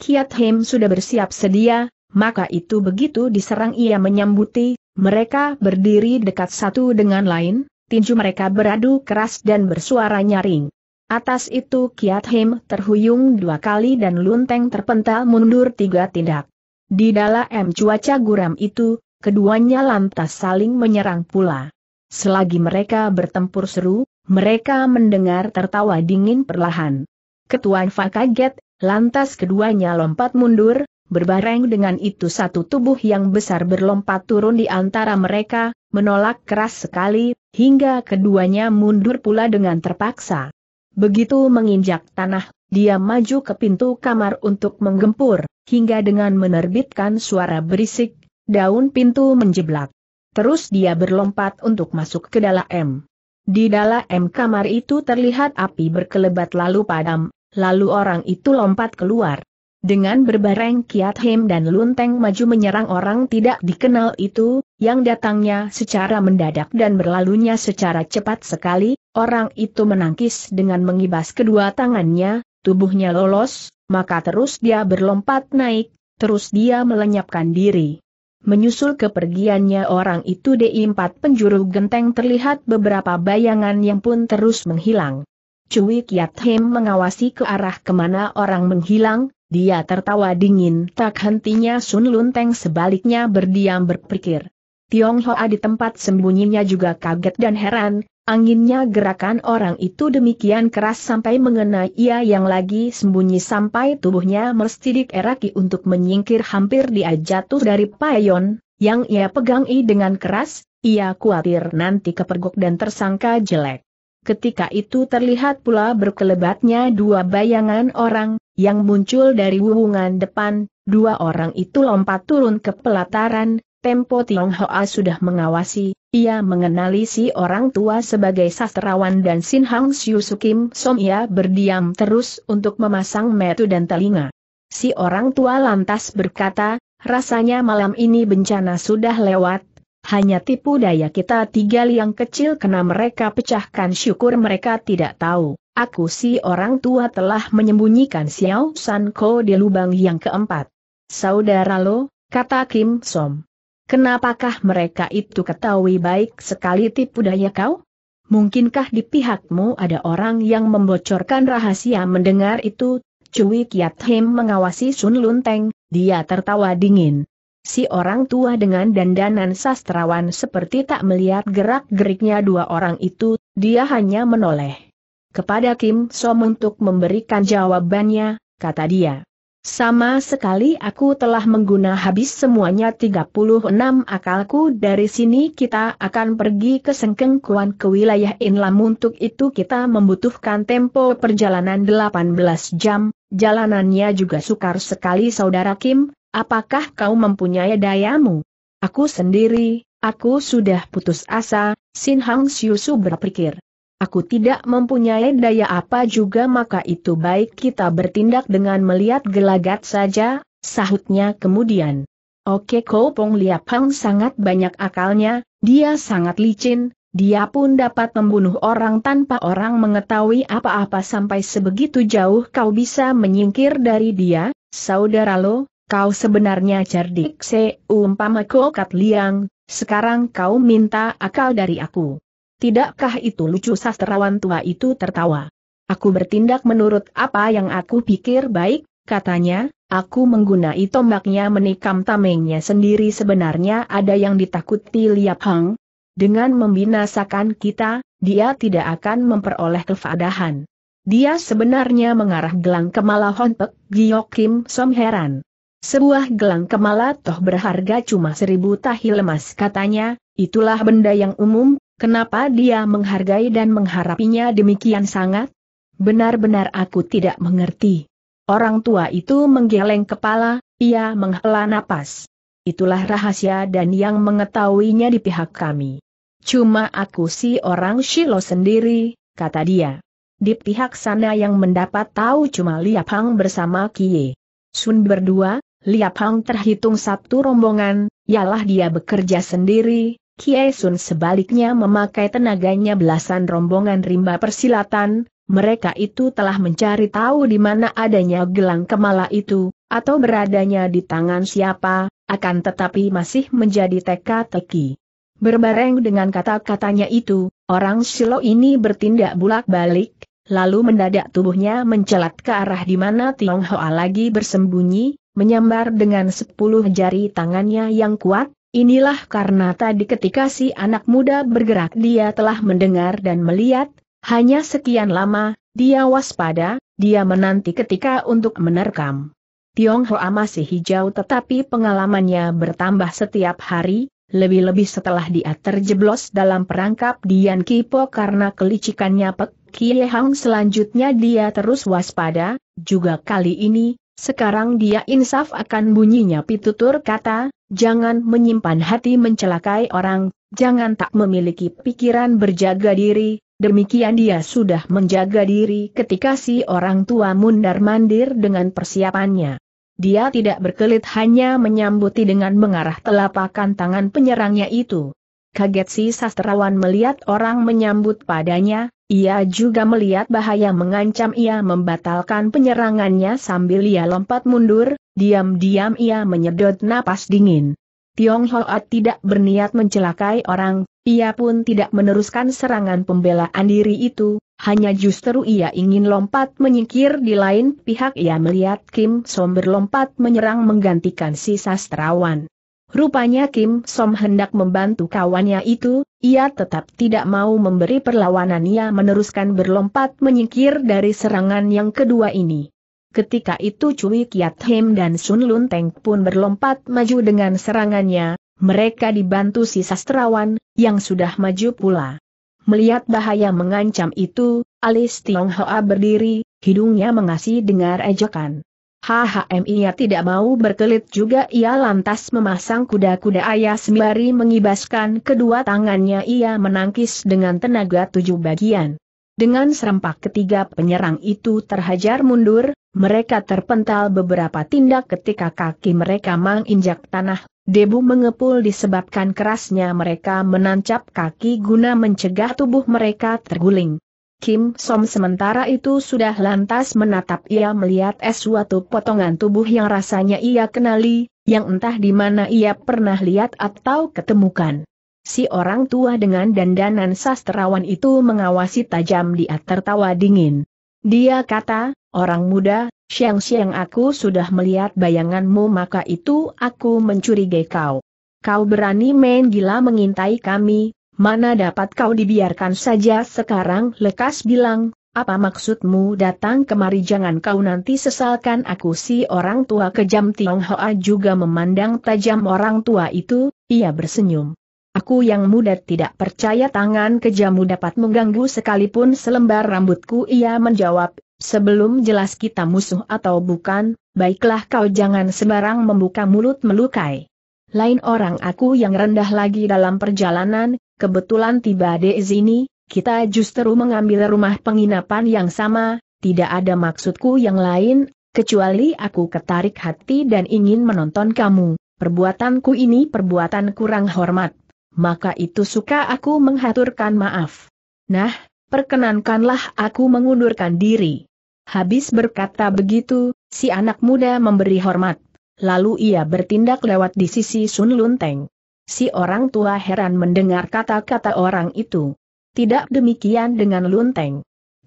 Kiat Hem sudah bersiap sedia, maka itu begitu diserang ia menyambuti, mereka berdiri dekat satu dengan lain, tinju mereka beradu keras dan bersuara nyaring. Atas itu Kiat Him terhuyung dua kali dan Lunteng terpental mundur tiga tindak. Di dalam cuaca guram itu, keduanya lantas saling menyerang pula. Selagi mereka bertempur seru, mereka mendengar tertawa dingin perlahan. Ketuan Fa kaget, lantas keduanya lompat mundur, Berbareng dengan itu satu tubuh yang besar berlompat turun di antara mereka, menolak keras sekali, hingga keduanya mundur pula dengan terpaksa. Begitu menginjak tanah, dia maju ke pintu kamar untuk menggempur, hingga dengan menerbitkan suara berisik, daun pintu menjeblak. Terus dia berlompat untuk masuk ke dalam. Di dalam kamar itu terlihat api berkelebat lalu padam, lalu orang itu lompat keluar. Dengan berbareng kiat hem dan lunteng maju menyerang orang tidak dikenal itu, yang datangnya secara mendadak dan berlalunya secara cepat sekali, orang itu menangkis dengan mengibas kedua tangannya, tubuhnya lolos, maka terus dia berlompat naik, terus dia melenyapkan diri. Menyusul kepergiannya orang itu di empat penjuru genteng terlihat beberapa bayangan yang pun terus menghilang. Cui Kiat Hem mengawasi ke arah kemana orang menghilang, dia tertawa dingin tak hentinya Sun Lunteng sebaliknya berdiam berpikir. Tiong Hoa di tempat sembunyinya juga kaget dan heran, anginnya gerakan orang itu demikian keras sampai mengenai ia yang lagi sembunyi sampai tubuhnya merstidik eraki untuk menyingkir hampir dia jatuh dari payon, yang ia pegangi dengan keras, ia khawatir nanti kepergok dan tersangka jelek ketika itu terlihat pula berkelebatnya dua bayangan orang, yang muncul dari wuhungan depan, dua orang itu lompat turun ke pelataran, Tempo Tionghoa sudah mengawasi, ia mengenali si orang tua sebagai sastrawan dan Sin Hang Siu Sukim Som ia berdiam terus untuk memasang metu dan telinga. Si orang tua lantas berkata, rasanya malam ini bencana sudah lewat, hanya tipu daya kita tiga liang kecil kena mereka pecahkan syukur mereka tidak tahu. Aku si orang tua telah menyembunyikan Xiao San Ko di lubang yang keempat. Saudara lo, kata Kim Som. Kenapakah mereka itu ketahui baik sekali tipu daya kau? Mungkinkah di pihakmu ada orang yang membocorkan rahasia mendengar itu? Cui Kiat Him mengawasi Sun Lunteng, dia tertawa dingin. Si orang tua dengan dandanan sastrawan seperti tak melihat gerak-geriknya dua orang itu, dia hanya menoleh. Kepada Kim Som untuk memberikan jawabannya, kata dia. Sama sekali aku telah mengguna habis semuanya 36 akalku dari sini kita akan pergi ke Sengkeng Kuan ke wilayah Inlam untuk itu kita membutuhkan tempo perjalanan 18 jam, jalanannya juga sukar sekali saudara Kim, Apakah kau mempunyai dayamu? Aku sendiri, aku sudah putus asa, Sin Hang Siusu berpikir. Aku tidak mempunyai daya apa juga maka itu baik kita bertindak dengan melihat gelagat saja, sahutnya kemudian. Oke Ko Pong Liap Hang sangat banyak akalnya, dia sangat licin, dia pun dapat membunuh orang tanpa orang mengetahui apa-apa sampai sebegitu jauh kau bisa menyingkir dari dia, saudara lo, kau sebenarnya cerdik se, umpama kokat liang, sekarang kau minta akal dari aku. Tidakkah itu lucu sastrawan tua itu tertawa? Aku bertindak menurut apa yang aku pikir baik, katanya, aku menggunai tombaknya menikam tamengnya sendiri sebenarnya ada yang ditakuti Liap Hang. Dengan membinasakan kita, dia tidak akan memperoleh kefadahan. Dia sebenarnya mengarah gelang ke hontek, Pek, Somheran. Sebuah gelang kemala toh berharga cuma seribu tahi lemas katanya, itulah benda yang umum, kenapa dia menghargai dan mengharapinya demikian sangat? Benar-benar aku tidak mengerti. Orang tua itu menggeleng kepala, ia menghela napas. Itulah rahasia dan yang mengetahuinya di pihak kami. Cuma aku si orang Shilo sendiri, kata dia. Di pihak sana yang mendapat tahu cuma Liap Hang bersama Kie. Sun berdua, Liap Pang terhitung satu rombongan, ialah dia bekerja sendiri, Kie Sun sebaliknya memakai tenaganya belasan rombongan rimba persilatan, mereka itu telah mencari tahu di mana adanya gelang kemala itu, atau beradanya di tangan siapa, akan tetapi masih menjadi teka-teki. Berbareng dengan kata-katanya itu, orang Silo ini bertindak bulak-balik, lalu mendadak tubuhnya mencelat ke arah di mana Tionghoa lagi bersembunyi, menyambar dengan sepuluh jari tangannya yang kuat, inilah karena tadi ketika si anak muda bergerak dia telah mendengar dan melihat, hanya sekian lama, dia waspada, dia menanti ketika untuk menerkam. Tionghoa masih hijau tetapi pengalamannya bertambah setiap hari, lebih-lebih setelah dia terjeblos dalam perangkap Dian Kipo karena kelicikannya Pek Kie Hang selanjutnya dia terus waspada, juga kali ini, sekarang dia insaf akan bunyinya pitutur kata, jangan menyimpan hati mencelakai orang, jangan tak memiliki pikiran berjaga diri, demikian dia sudah menjaga diri ketika si orang tua mundar-mandir dengan persiapannya. Dia tidak berkelit hanya menyambuti dengan mengarah telapakan tangan penyerangnya itu. Kaget si sastrawan melihat orang menyambut padanya, ia juga melihat bahaya mengancam ia membatalkan penyerangannya sambil ia lompat mundur, diam-diam ia menyedot napas dingin. Tiong Hoat tidak berniat mencelakai orang, ia pun tidak meneruskan serangan pembelaan diri itu, hanya justru ia ingin lompat menyingkir di lain pihak ia melihat Kim Som berlompat menyerang menggantikan si sastrawan. Rupanya Kim Som hendak membantu kawannya itu, ia tetap tidak mau memberi perlawanan ia meneruskan berlompat menyingkir dari serangan yang kedua ini. Ketika itu Cui Kiat Him dan Sun Lun Teng pun berlompat maju dengan serangannya, mereka dibantu si sastrawan, yang sudah maju pula. Melihat bahaya mengancam itu, alis Tiong Hoa berdiri, hidungnya mengasih dengar ejekan. HHM ia tidak mau berkelit juga ia lantas memasang kuda-kuda ayah sembari mengibaskan kedua tangannya ia menangkis dengan tenaga tujuh bagian. Dengan serempak ketiga penyerang itu terhajar mundur, mereka terpental beberapa tindak ketika kaki mereka menginjak tanah, debu mengepul disebabkan kerasnya mereka menancap kaki guna mencegah tubuh mereka terguling. Kim Som sementara itu sudah lantas menatap ia melihat es suatu potongan tubuh yang rasanya ia kenali, yang entah di mana ia pernah lihat atau ketemukan. Si orang tua dengan dandanan sastrawan itu mengawasi tajam dia tertawa dingin. Dia kata, orang muda, siang-siang aku sudah melihat bayanganmu maka itu aku mencurigai kau. Kau berani main gila mengintai kami, mana dapat kau dibiarkan saja sekarang lekas bilang, apa maksudmu datang kemari jangan kau nanti sesalkan aku si orang tua kejam Tionghoa juga memandang tajam orang tua itu, ia bersenyum. Aku yang muda tidak percaya tangan kejammu dapat mengganggu sekalipun selembar rambutku ia menjawab, sebelum jelas kita musuh atau bukan, baiklah kau jangan sembarang membuka mulut melukai. Lain orang aku yang rendah lagi dalam perjalanan, kebetulan tiba di sini, kita justru mengambil rumah penginapan yang sama, tidak ada maksudku yang lain, kecuali aku ketarik hati dan ingin menonton kamu. Perbuatanku ini perbuatan kurang hormat. Maka itu suka aku menghaturkan maaf. Nah, perkenankanlah aku mengundurkan diri. Habis berkata begitu, si anak muda memberi hormat. Lalu ia bertindak lewat di sisi Sun Lunteng. Si orang tua heran mendengar kata-kata orang itu. Tidak demikian dengan Lunteng.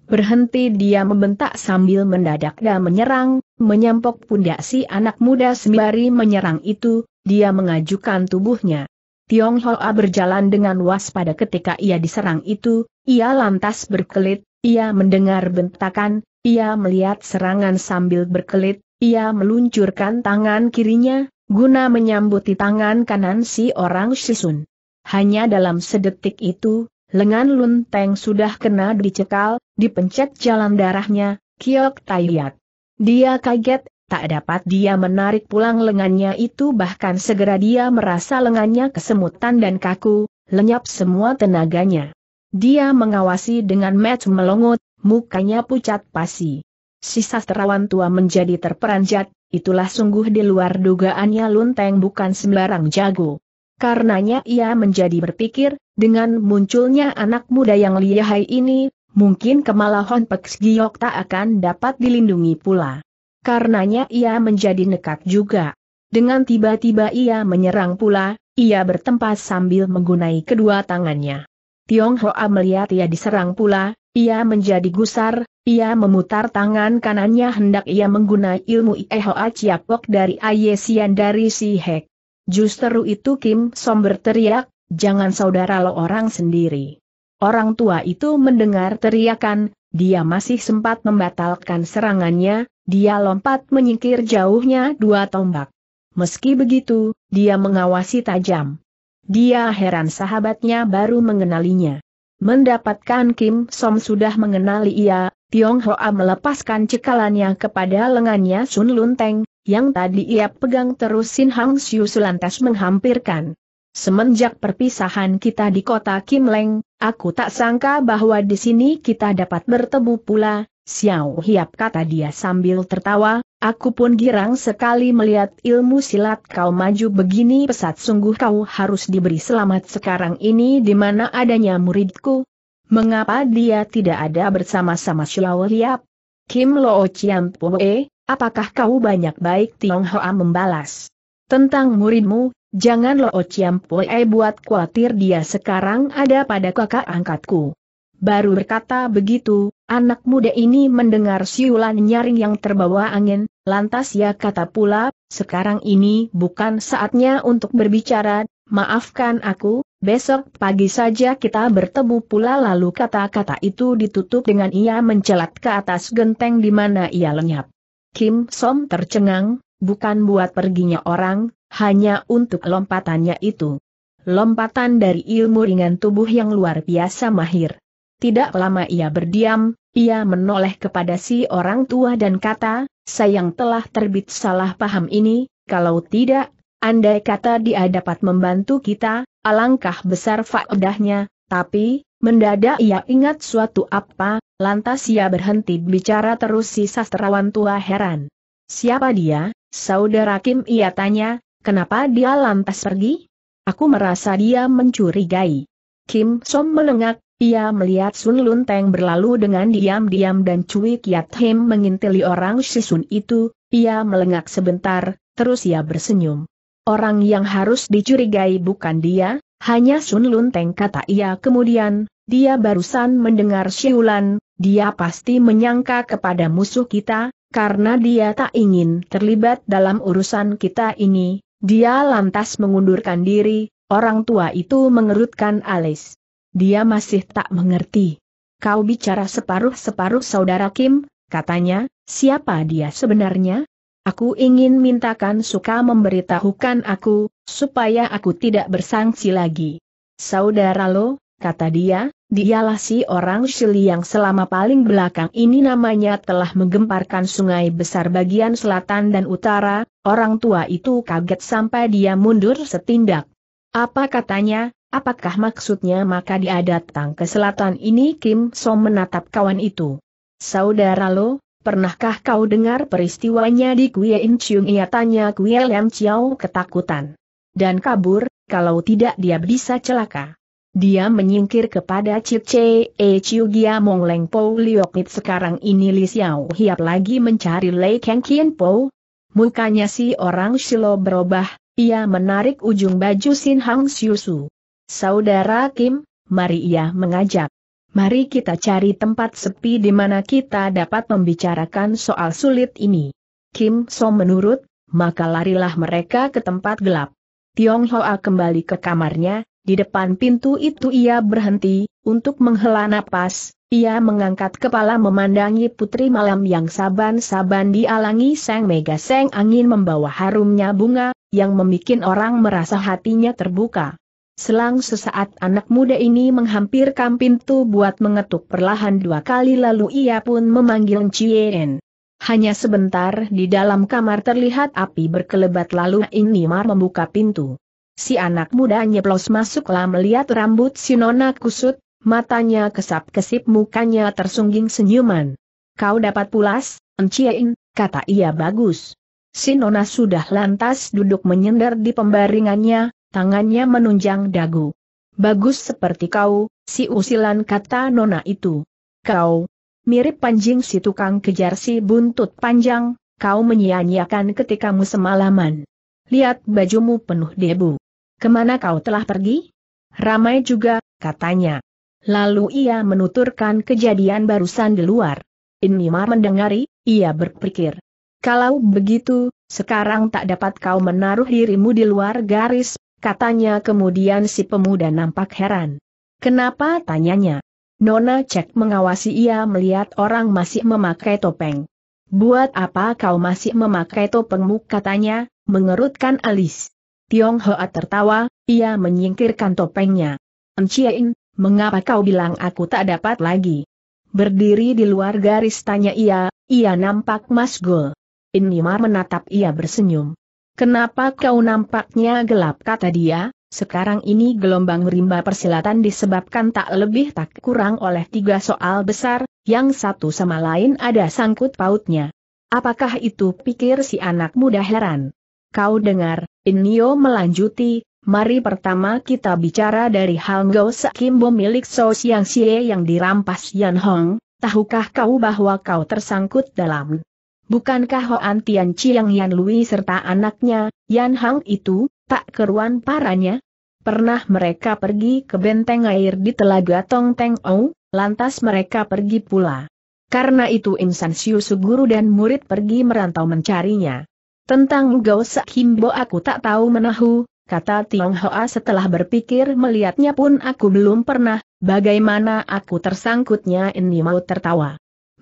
Berhenti dia membentak sambil mendadak dan menyerang, menyampok pundak si anak muda sembari menyerang itu, dia mengajukan tubuhnya. Tiong Hoa berjalan dengan waspada ketika ia diserang itu, ia lantas berkelit, ia mendengar bentakan, ia melihat serangan sambil berkelit, ia meluncurkan tangan kirinya, guna menyambuti tangan kanan si orang Shisun. Hanya dalam sedetik itu, lengan Lun Teng sudah kena dicekal, dipencet jalan darahnya, Kiok Taiyat. Dia kaget, tak dapat dia menarik pulang lengannya itu bahkan segera dia merasa lengannya kesemutan dan kaku, lenyap semua tenaganya. Dia mengawasi dengan match melongot, mukanya pucat pasi si sastrawan tua menjadi terperanjat, itulah sungguh di luar dugaannya Lunteng bukan sembarang jago. Karenanya ia menjadi berpikir, dengan munculnya anak muda yang lihai ini, mungkin kemalahan Peks Giok tak akan dapat dilindungi pula. Karenanya ia menjadi nekat juga. Dengan tiba-tiba ia menyerang pula, ia bertempat sambil menggunai kedua tangannya. Tiong Hoa melihat ia diserang pula, ia menjadi gusar, ia memutar tangan kanannya hendak ia menggunakan ilmu Ihoa Chiapok dari Ayesian dari si Hek. Justru itu Kim Som berteriak, jangan saudara lo orang sendiri. Orang tua itu mendengar teriakan, dia masih sempat membatalkan serangannya, dia lompat menyingkir jauhnya dua tombak. Meski begitu, dia mengawasi tajam. Dia heran sahabatnya baru mengenalinya. Mendapatkan Kim Som sudah mengenali ia, Tiong Hoa melepaskan cekalannya kepada lengannya Sun Lun Teng, yang tadi ia pegang terus Sin Hang Siu Sulantas menghampirkan. Semenjak perpisahan kita di kota Kim Leng, aku tak sangka bahwa di sini kita dapat bertemu pula, Xiao Hiap kata dia sambil tertawa, aku pun girang sekali melihat ilmu silat kau maju begini pesat sungguh kau harus diberi selamat sekarang ini di mana adanya muridku. Mengapa dia tidak ada bersama-sama Xiao Hiap? Kim Lo Chiam Poe, apakah kau banyak baik Tionghoa membalas? Tentang muridmu, jangan Lo Chiam Poe buat khawatir dia sekarang ada pada kakak angkatku. Baru berkata begitu, anak muda ini mendengar siulan nyaring yang terbawa angin, lantas ia ya, kata pula, sekarang ini bukan saatnya untuk berbicara, maafkan aku, besok pagi saja kita bertemu pula lalu kata-kata itu ditutup dengan ia mencelat ke atas genteng di mana ia lenyap. Kim Som tercengang, bukan buat perginya orang, hanya untuk lompatannya itu. Lompatan dari ilmu ringan tubuh yang luar biasa mahir. Tidak lama ia berdiam, ia menoleh kepada si orang tua dan kata, sayang telah terbit salah paham ini, kalau tidak, andai kata dia dapat membantu kita, alangkah besar faedahnya, tapi, mendadak ia ingat suatu apa, lantas ia berhenti bicara terus si sastrawan tua heran. Siapa dia, saudara Kim ia tanya, kenapa dia lantas pergi? Aku merasa dia mencurigai. Kim Som melengak, ia melihat Sun Lun Teng berlalu dengan diam-diam dan Cui Kiat Him mengintili orang Sisun itu, ia melengak sebentar, terus ia bersenyum. Orang yang harus dicurigai bukan dia, hanya Sun Lun Teng kata ia kemudian, dia barusan mendengar siulan, dia pasti menyangka kepada musuh kita, karena dia tak ingin terlibat dalam urusan kita ini, dia lantas mengundurkan diri, orang tua itu mengerutkan alis. Dia masih tak mengerti. Kau bicara separuh-separuh saudara Kim, katanya, siapa dia sebenarnya? Aku ingin mintakan suka memberitahukan aku, supaya aku tidak bersangsi lagi. Saudara lo, kata dia, Dialah si orang Shili yang selama paling belakang ini namanya telah menggemparkan sungai besar bagian selatan dan utara, orang tua itu kaget sampai dia mundur setindak. Apa katanya, Apakah maksudnya maka dia datang ke selatan ini Kim So menatap kawan itu. Saudara lo, pernahkah kau dengar peristiwanya di Kuei In Chung? Ia tanya Kuei Lam Chiao ketakutan. Dan kabur, kalau tidak dia bisa celaka. Dia menyingkir kepada Cik Che E Chiu Gia Mong Leng Po liok Lioknit sekarang ini Li Xiao Hiap lagi mencari Lei Kang Kien Po. Mukanya si orang silo berubah, ia menarik ujung baju Sin Hang siu su. Saudara Kim, mari ia mengajak. Mari kita cari tempat sepi di mana kita dapat membicarakan soal sulit ini. Kim So menurut, maka larilah mereka ke tempat gelap. Tiong Hoa kembali ke kamarnya, di depan pintu itu ia berhenti, untuk menghela napas, ia mengangkat kepala memandangi putri malam yang saban-saban dialangi sang Mega sang angin membawa harumnya bunga, yang memikin orang merasa hatinya terbuka. Selang sesaat anak muda ini menghampirkan pintu buat mengetuk perlahan dua kali lalu ia pun memanggil Cien. Hanya sebentar di dalam kamar terlihat api berkelebat lalu Inimar membuka pintu. Si anak muda nyeplos masuklah melihat rambut si nona kusut, matanya kesap-kesip mukanya tersungging senyuman. Kau dapat pulas, Cien, kata ia bagus. Si nona sudah lantas duduk menyender di pembaringannya, tangannya menunjang dagu. Bagus seperti kau, si usilan kata nona itu. Kau, mirip panjing si tukang kejar si buntut panjang, kau menyia-nyiakan ketikamu semalaman. Lihat bajumu penuh debu. Kemana kau telah pergi? Ramai juga, katanya. Lalu ia menuturkan kejadian barusan di luar. Inima mendengari, ia berpikir. Kalau begitu, sekarang tak dapat kau menaruh dirimu di luar garis, katanya kemudian si pemuda nampak heran. Kenapa tanyanya? Nona Cek mengawasi ia melihat orang masih memakai topeng. Buat apa kau masih memakai topengmu katanya, mengerutkan alis. Tiong Hoa tertawa, ia menyingkirkan topengnya. Enciein, mengapa kau bilang aku tak dapat lagi? Berdiri di luar garis tanya ia, ia nampak masgul. Inimar menatap ia bersenyum. Kenapa kau nampaknya gelap kata dia, sekarang ini gelombang rimba persilatan disebabkan tak lebih tak kurang oleh tiga soal besar, yang satu sama lain ada sangkut pautnya. Apakah itu pikir si anak muda heran? Kau dengar, Inyo melanjuti, mari pertama kita bicara dari hal Hanggo kimbo milik So yang sie yang dirampas Yan Hong, tahukah kau bahwa kau tersangkut dalam Bukankah Hoan Tian Chiang Yan Lui serta anaknya, Yan Hang itu, tak keruan paranya? Pernah mereka pergi ke benteng air di Telaga Tong Teng Ou, lantas mereka pergi pula. Karena itu Insan Siu Suguru dan murid pergi merantau mencarinya. Tentang Gao Sakimbo aku tak tahu menahu, kata Hoa setelah berpikir melihatnya pun aku belum pernah, bagaimana aku tersangkutnya ini mau tertawa.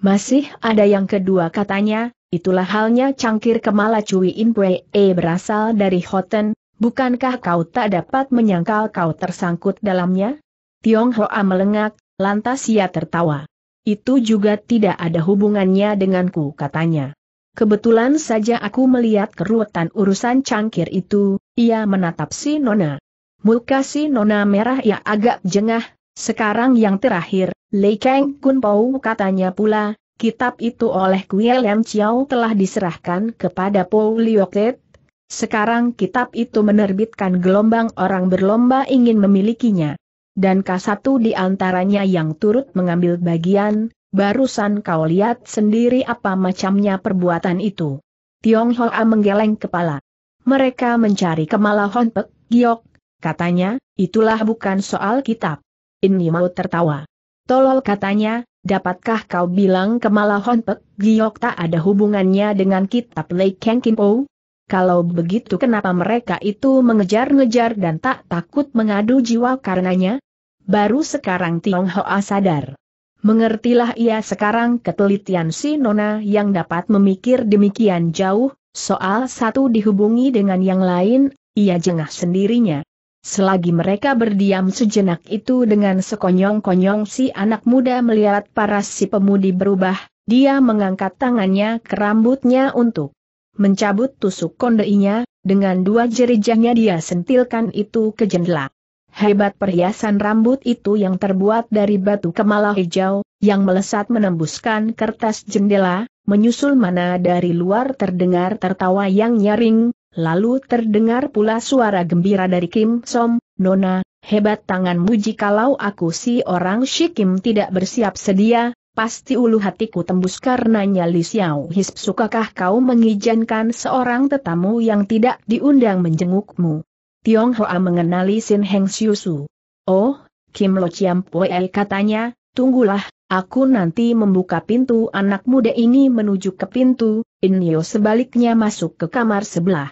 Masih ada yang kedua katanya, itulah halnya cangkir kemala Cui impwe e berasal dari Hoten, bukankah kau tak dapat menyangkal kau tersangkut dalamnya? Tiong Hoa melengak, lantas ia tertawa. Itu juga tidak ada hubungannya denganku katanya. Kebetulan saja aku melihat keruwetan urusan cangkir itu, ia menatap si Nona. Muka si Nona merah ia agak jengah, sekarang yang terakhir, Lei Kang Kun Pau katanya pula, kitab itu oleh Kui Lian Chiao telah diserahkan kepada Pau Lioket. Sekarang kitab itu menerbitkan gelombang orang berlomba ingin memilikinya. Dan k satu di antaranya yang turut mengambil bagian, barusan kau lihat sendiri apa macamnya perbuatan itu. Tiong Hoa menggeleng kepala. Mereka mencari Kemala Honpek, Giok, katanya, itulah bukan soal kitab. Ini mau tertawa. Tolol katanya, dapatkah kau bilang Kemala Honpek Giok tak ada hubungannya dengan kitab Lei Kang Kim Po? Kalau begitu kenapa mereka itu mengejar-ngejar dan tak takut mengadu jiwa karenanya? Baru sekarang Tiong Hoa sadar. Mengertilah ia sekarang ketelitian si Nona yang dapat memikir demikian jauh, soal satu dihubungi dengan yang lain, ia jengah sendirinya. Selagi mereka berdiam sejenak itu dengan sekonyong-konyong si anak muda melihat paras si pemudi berubah, dia mengangkat tangannya ke rambutnya untuk mencabut tusuk kondeinya, dengan dua jerijahnya dia sentilkan itu ke jendela. Hebat perhiasan rambut itu yang terbuat dari batu kemala hijau, yang melesat menembuskan kertas jendela, menyusul mana dari luar terdengar tertawa yang nyaring, Lalu terdengar pula suara gembira dari Kim Som, Nona, hebat tanganmu jikalau aku si orang Shikim tidak bersiap sedia, pasti ulu hatiku tembus karenanya Li Xiao Hisp sukakah kau mengizinkan seorang tetamu yang tidak diundang menjengukmu. Tiong Hoa mengenali Sin Heng Siusu. Oh, Kim Lo Chiam Pue katanya, tunggulah, Aku nanti membuka pintu anak muda ini menuju ke pintu, Inyo sebaliknya masuk ke kamar sebelah.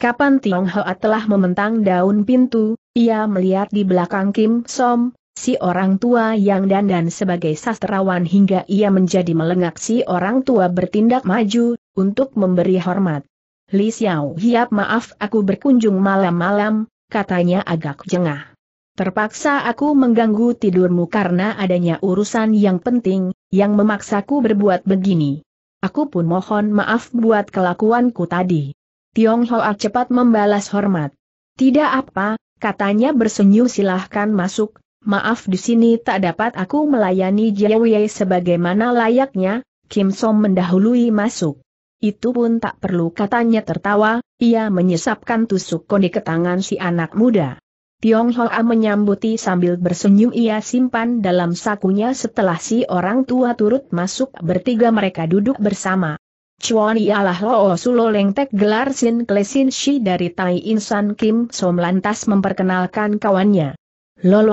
Kapan Tiong Hoa telah membentang daun pintu, ia melihat di belakang Kim Som, si orang tua yang dandan sebagai sastrawan hingga ia menjadi melengak si orang tua bertindak maju, untuk memberi hormat. Li Xiao Hiap maaf aku berkunjung malam-malam, katanya agak jengah. Terpaksa aku mengganggu tidurmu karena adanya urusan yang penting, yang memaksaku berbuat begini. Aku pun mohon maaf buat kelakuanku tadi. Tiong Hoa cepat membalas hormat. Tidak apa, katanya bersenyum silahkan masuk, maaf di sini tak dapat aku melayani Jiawe sebagaimana layaknya, Kim Som mendahului masuk. Itu pun tak perlu katanya tertawa, ia menyesapkan tusuk kondi ke tangan si anak muda. Tiong Hoa menyambuti sambil bersenyum ia simpan dalam sakunya setelah si orang tua turut masuk bertiga mereka duduk bersama. Chuan ialah Loo Sulo Lengtek gelar Sin Klesin Shi dari Tai Insan Kim Som lantas memperkenalkan kawannya.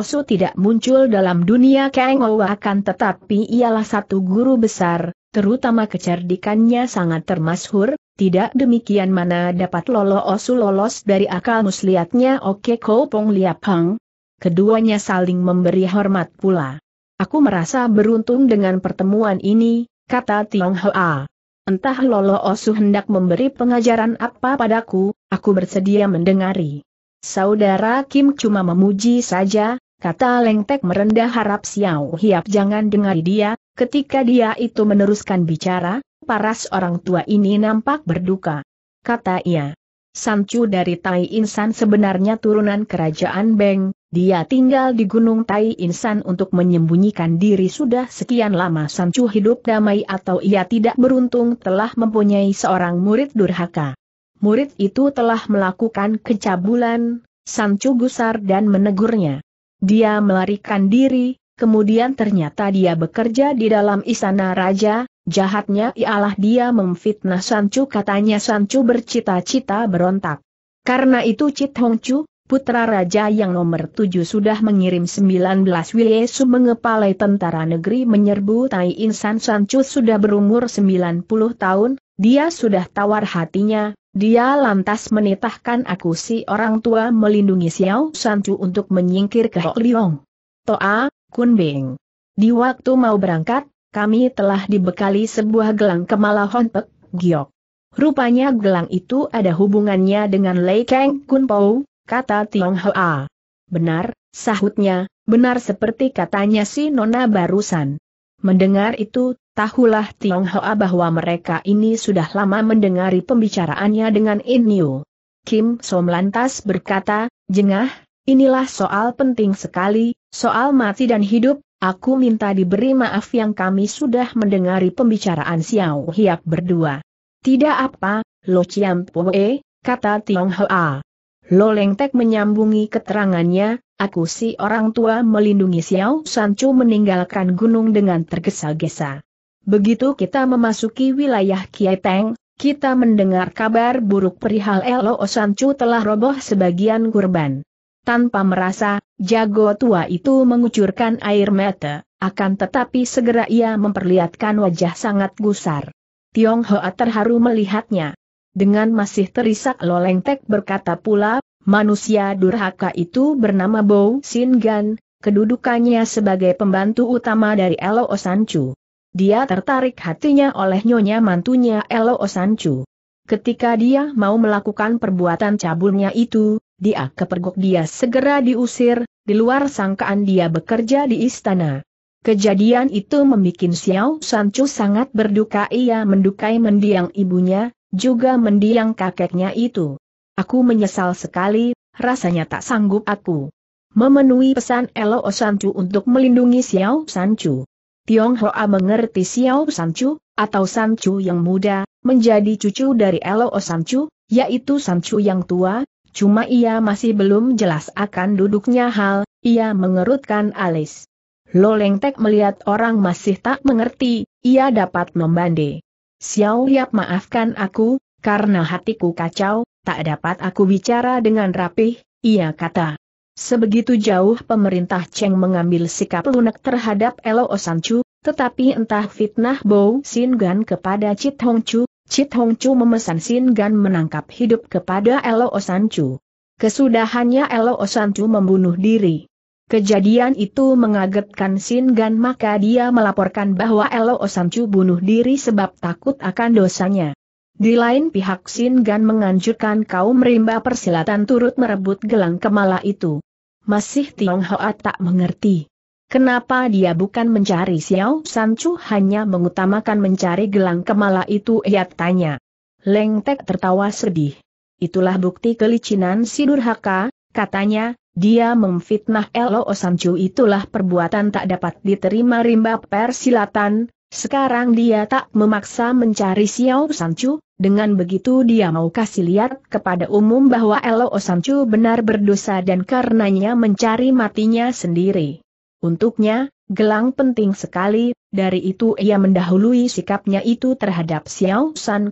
Su tidak muncul dalam dunia Kengo akan tetapi ialah satu guru besar, terutama kecerdikannya sangat termasyhur, tidak demikian mana dapat Su lolos dari akal muslihatnya Oke Kopong Liapang. Keduanya saling memberi hormat pula. Aku merasa beruntung dengan pertemuan ini, kata Tiong Hoa. Entah Lolo Osu hendak memberi pengajaran apa padaku, aku bersedia mendengari. Saudara Kim cuma memuji saja, kata Lengtek merendah harap Xiao Hiap jangan dengar dia, ketika dia itu meneruskan bicara, paras orang tua ini nampak berduka. Kata ia. Sancu dari Tai Insan sebenarnya turunan kerajaan Beng, dia tinggal di Gunung Tai Insan untuk menyembunyikan diri sudah sekian lama Sancu hidup damai atau ia tidak beruntung telah mempunyai seorang murid durhaka. Murid itu telah melakukan kecabulan, Sancu gusar dan menegurnya. Dia melarikan diri, kemudian ternyata dia bekerja di dalam istana raja, jahatnya ialah dia memfitnah Sancu katanya Sancu bercita-cita berontak. Karena itu Cit Hongcu, putra raja yang nomor tujuh sudah mengirim 19 Wiesu mengepalai tentara negeri menyerbu Tai Insan Sancu sudah berumur 90 tahun, dia sudah tawar hatinya, dia lantas menitahkan aku si orang tua melindungi Xiao Sancu untuk menyingkir ke Hok oh. Liong. Toa, Kunbing. Di waktu mau berangkat, kami telah dibekali sebuah gelang kemala Honpek, Giok. Rupanya gelang itu ada hubungannya dengan Lei Kang Kun Pau kata Tionghoa. Benar, sahutnya, benar seperti katanya si Nona barusan. Mendengar itu, tahulah Tionghoa bahwa mereka ini sudah lama mendengari pembicaraannya dengan Inyo. Kim Som lantas berkata, jengah, inilah soal penting sekali, soal mati dan hidup, aku minta diberi maaf yang kami sudah mendengari pembicaraan Xiao Hiap berdua. Tidak apa, Lo Chiam Poe, kata Tionghoa tek menyambungi keterangannya, aku si orang tua melindungi Xiao Sancho meninggalkan gunung dengan tergesa-gesa. Begitu kita memasuki wilayah Kiai Teng, kita mendengar kabar buruk perihal Elo Sancho telah roboh sebagian kurban. Tanpa merasa, jago tua itu mengucurkan air mata, akan tetapi segera ia memperlihatkan wajah sangat gusar. Tionghoa terharu melihatnya dengan masih terisak lolengtek berkata pula, manusia durhaka itu bernama Bow Sin Gan, kedudukannya sebagai pembantu utama dari Elo Osanchu. Dia tertarik hatinya oleh nyonya mantunya Elo Osanchu. Ketika dia mau melakukan perbuatan cabulnya itu, dia kepergok dia segera diusir, di luar sangkaan dia bekerja di istana. Kejadian itu membuat Xiao Sancho sangat berduka ia mendukai mendiang ibunya, juga mendiang kakeknya itu. Aku menyesal sekali, rasanya tak sanggup aku memenuhi pesan Elo Sanchu untuk melindungi Xiao Sanchu. Hoa mengerti Xiao Sanchu, atau Sanchu yang muda, menjadi cucu dari Elo Sanchu, yaitu Sanchu yang tua, cuma ia masih belum jelas akan duduknya hal, ia mengerutkan alis. Lengtek melihat orang masih tak mengerti, ia dapat membandai. Xiao Yap maafkan aku, karena hatiku kacau, tak dapat aku bicara dengan rapih, ia kata. Sebegitu jauh pemerintah Cheng mengambil sikap lunak terhadap Elo Osanchu, tetapi entah fitnah Bo Sin Gan kepada Chit Hong Chu, Chit Hong Chu memesan Sin Gan menangkap hidup kepada Elo Osanchu. Kesudahannya Elo Osanchu membunuh diri. Kejadian itu mengagetkan Sin Gan maka dia melaporkan bahwa Elo Osamcu bunuh diri sebab takut akan dosanya. Di lain pihak Sin Gan menganjurkan kaum rimba persilatan turut merebut gelang kemala itu. Masih Hoa tak mengerti. Kenapa dia bukan mencari Xiao Sancu hanya mengutamakan mencari gelang kemala itu ia tanya. Leng Tek tertawa sedih. Itulah bukti kelicinan si durhaka, katanya, dia memfitnah Elo Osamcu itulah perbuatan tak dapat diterima rimba persilatan, sekarang dia tak memaksa mencari Xiao Osamcu, dengan begitu dia mau kasih lihat kepada umum bahwa Elo Osamcu benar berdosa dan karenanya mencari matinya sendiri. Untuknya, gelang penting sekali, dari itu ia mendahului sikapnya itu terhadap Xiao San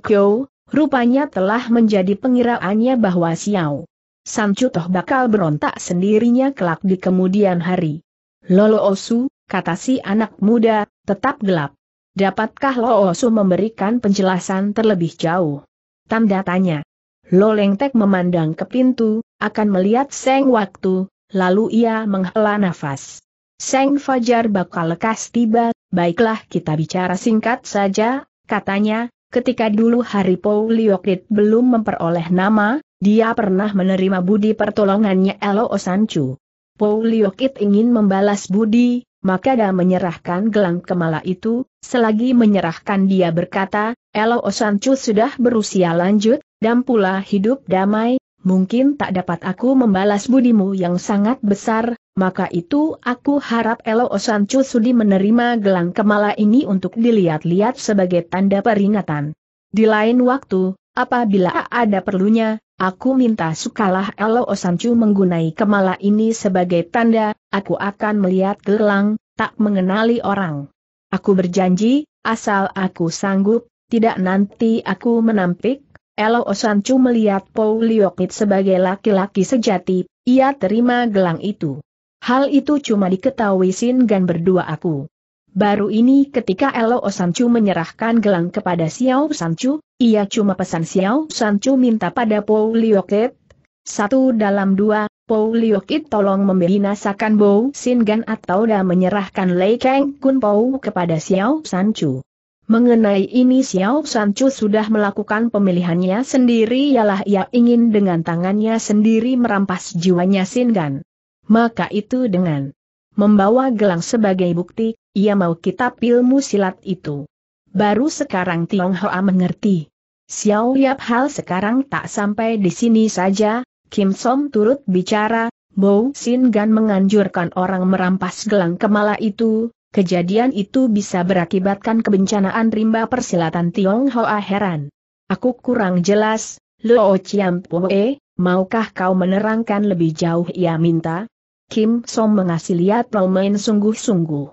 rupanya telah menjadi pengiraannya bahwa Xiao Sancu toh bakal berontak sendirinya kelak di kemudian hari. Lolo Osu, kata si anak muda, tetap gelap. Dapatkah Lolo Osu memberikan penjelasan terlebih jauh? Tanda tanya. Lengtek memandang ke pintu, akan melihat Seng waktu, lalu ia menghela nafas. Seng Fajar bakal lekas tiba, baiklah kita bicara singkat saja, katanya, ketika dulu Hari liokrit belum memperoleh nama, dia pernah menerima budi pertolongannya Elo Osanchu. Pou Liokit ingin membalas budi, maka dia menyerahkan gelang kemala itu, selagi menyerahkan dia berkata, Elo Osanchu sudah berusia lanjut, dan pula hidup damai, mungkin tak dapat aku membalas budimu yang sangat besar, maka itu aku harap Elo Osanchu sudi menerima gelang kemala ini untuk dilihat-lihat sebagai tanda peringatan. Di lain waktu, apabila ada perlunya, Aku minta sukalah Elo Osancu menggunai kemala ini sebagai tanda, aku akan melihat gelang, tak mengenali orang. Aku berjanji, asal aku sanggup, tidak nanti aku menampik, Elo Osancu melihat Paul Liokit sebagai laki-laki sejati, ia terima gelang itu. Hal itu cuma diketahui Sin Gan berdua aku. Baru ini ketika Elo Sanchu menyerahkan gelang kepada Xiao Sanchu, ia cuma pesan Xiao Sanchu minta pada Paul Liokit Satu dalam dua, Paul Liokit tolong membinasakan Bo Singan atau dah menyerahkan Lei Kang Kun Pau kepada Xiao Sanchu. Mengenai ini Xiao Sanchu sudah melakukan pemilihannya sendiri ialah ia ingin dengan tangannya sendiri merampas jiwanya Singan. Maka itu dengan membawa gelang sebagai bukti, ia mau kitab ilmu silat itu. Baru sekarang Tionghoa mengerti. Xiao Yap Hal sekarang tak sampai di sini saja, Kim Som turut bicara, Bo Sin Gan menganjurkan orang merampas gelang kemala itu, kejadian itu bisa berakibatkan kebencanaan rimba persilatan Tionghoa heran. Aku kurang jelas, Luo Chiam Poe, maukah kau menerangkan lebih jauh ia minta? Kim Som mengasih lihat main sungguh-sungguh.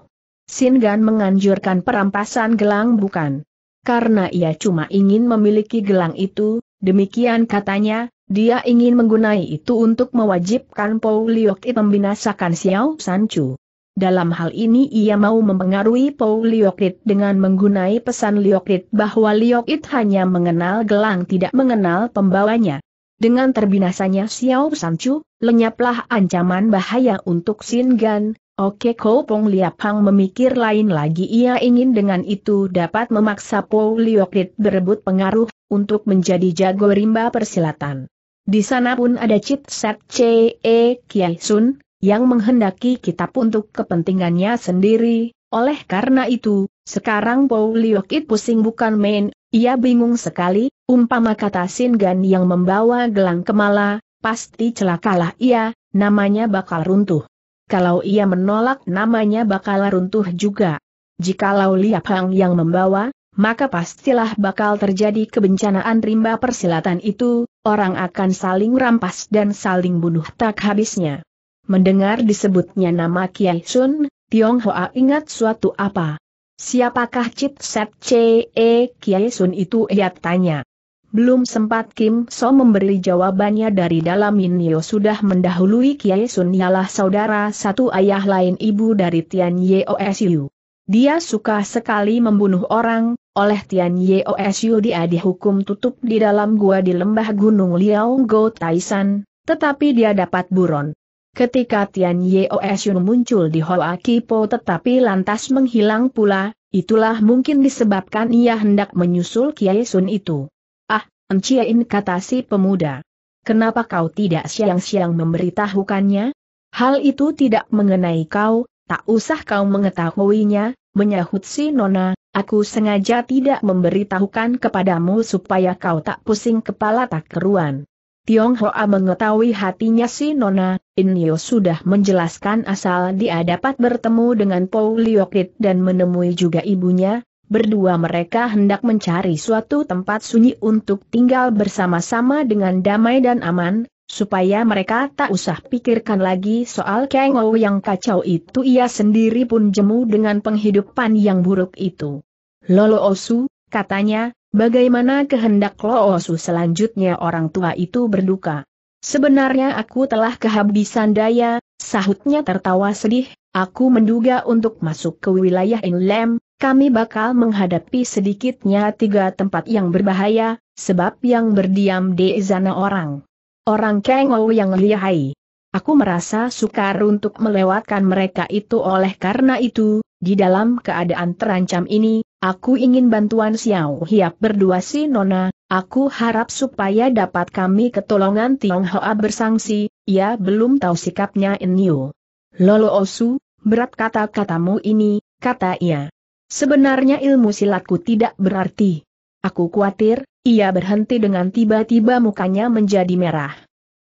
Sin Gan menganjurkan perampasan gelang bukan. Karena ia cuma ingin memiliki gelang itu, demikian katanya, dia ingin menggunai itu untuk mewajibkan Paul Liok membinasakan Xiao San Chu. Dalam hal ini ia mau mempengaruhi Paul Liokrit dengan menggunai pesan Liokrit bahwa Liokrit hanya mengenal gelang tidak mengenal pembawanya. Dengan terbinasanya Xiao Sanchu, lenyaplah ancaman bahaya untuk Xin Gan, Oke Ko Pong Liapang memikir lain lagi ia ingin dengan itu dapat memaksa Po Liokrit berebut pengaruh, untuk menjadi jago rimba persilatan. Di sana pun ada Chit Set C.E. E Kiai Sun, yang menghendaki kitab untuk kepentingannya sendiri, oleh karena itu, sekarang Po Liokrit pusing bukan main, ia bingung sekali, Umpama kata Singan yang membawa gelang kemala, pasti celakalah ia, namanya bakal runtuh. Kalau ia menolak namanya bakal runtuh juga. Jikalau Liap Hang yang membawa, maka pastilah bakal terjadi kebencanaan rimba persilatan itu, orang akan saling rampas dan saling bunuh tak habisnya. Mendengar disebutnya nama Kiai Sun, Tiong Hoa ingat suatu apa. Siapakah Cip Set Ce Kiai Sun itu ia tanya. Belum sempat Kim So memberi jawabannya dari dalam Yeo sudah mendahului Kiai Sun Yalah saudara satu ayah lain ibu dari Tian Yeosu. Dia suka sekali membunuh orang, oleh Tian Yeosu dia dihukum tutup di dalam gua di lembah gunung Liaonggo Taisan, tetapi dia dapat buron. Ketika Tian Yeosu muncul di Hoa Kipo tetapi lantas menghilang pula, itulah mungkin disebabkan ia hendak menyusul Kiai Sun itu. Enciain kata si pemuda. Kenapa kau tidak siang-siang memberitahukannya? Hal itu tidak mengenai kau, tak usah kau mengetahuinya, menyahut si Nona, aku sengaja tidak memberitahukan kepadamu supaya kau tak pusing kepala tak keruan. Hoa mengetahui hatinya si Nona, Inyo sudah menjelaskan asal dia dapat bertemu dengan Paul Liokit dan menemui juga ibunya, Berdua mereka hendak mencari suatu tempat sunyi untuk tinggal bersama-sama dengan damai dan aman, supaya mereka tak usah pikirkan lagi soal Kang yang kacau itu ia sendiri pun jemu dengan penghidupan yang buruk itu. Lolo Osu, katanya, bagaimana kehendak Lolo Osu selanjutnya orang tua itu berduka. Sebenarnya aku telah kehabisan daya, sahutnya tertawa sedih, aku menduga untuk masuk ke wilayah Inlem, kami bakal menghadapi sedikitnya tiga tempat yang berbahaya, sebab yang berdiam di sana orang. Orang kengau yang lihai. Aku merasa sukar untuk melewatkan mereka itu oleh karena itu, di dalam keadaan terancam ini, aku ingin bantuan Xiao Hiap berdua si Nona, aku harap supaya dapat kami ketolongan Tionghoa bersangsi, ia belum tahu sikapnya Inyo. Lolo Osu, berat kata-katamu ini, kata ia. Sebenarnya ilmu silatku tidak berarti. Aku khawatir, ia berhenti dengan tiba-tiba mukanya menjadi merah.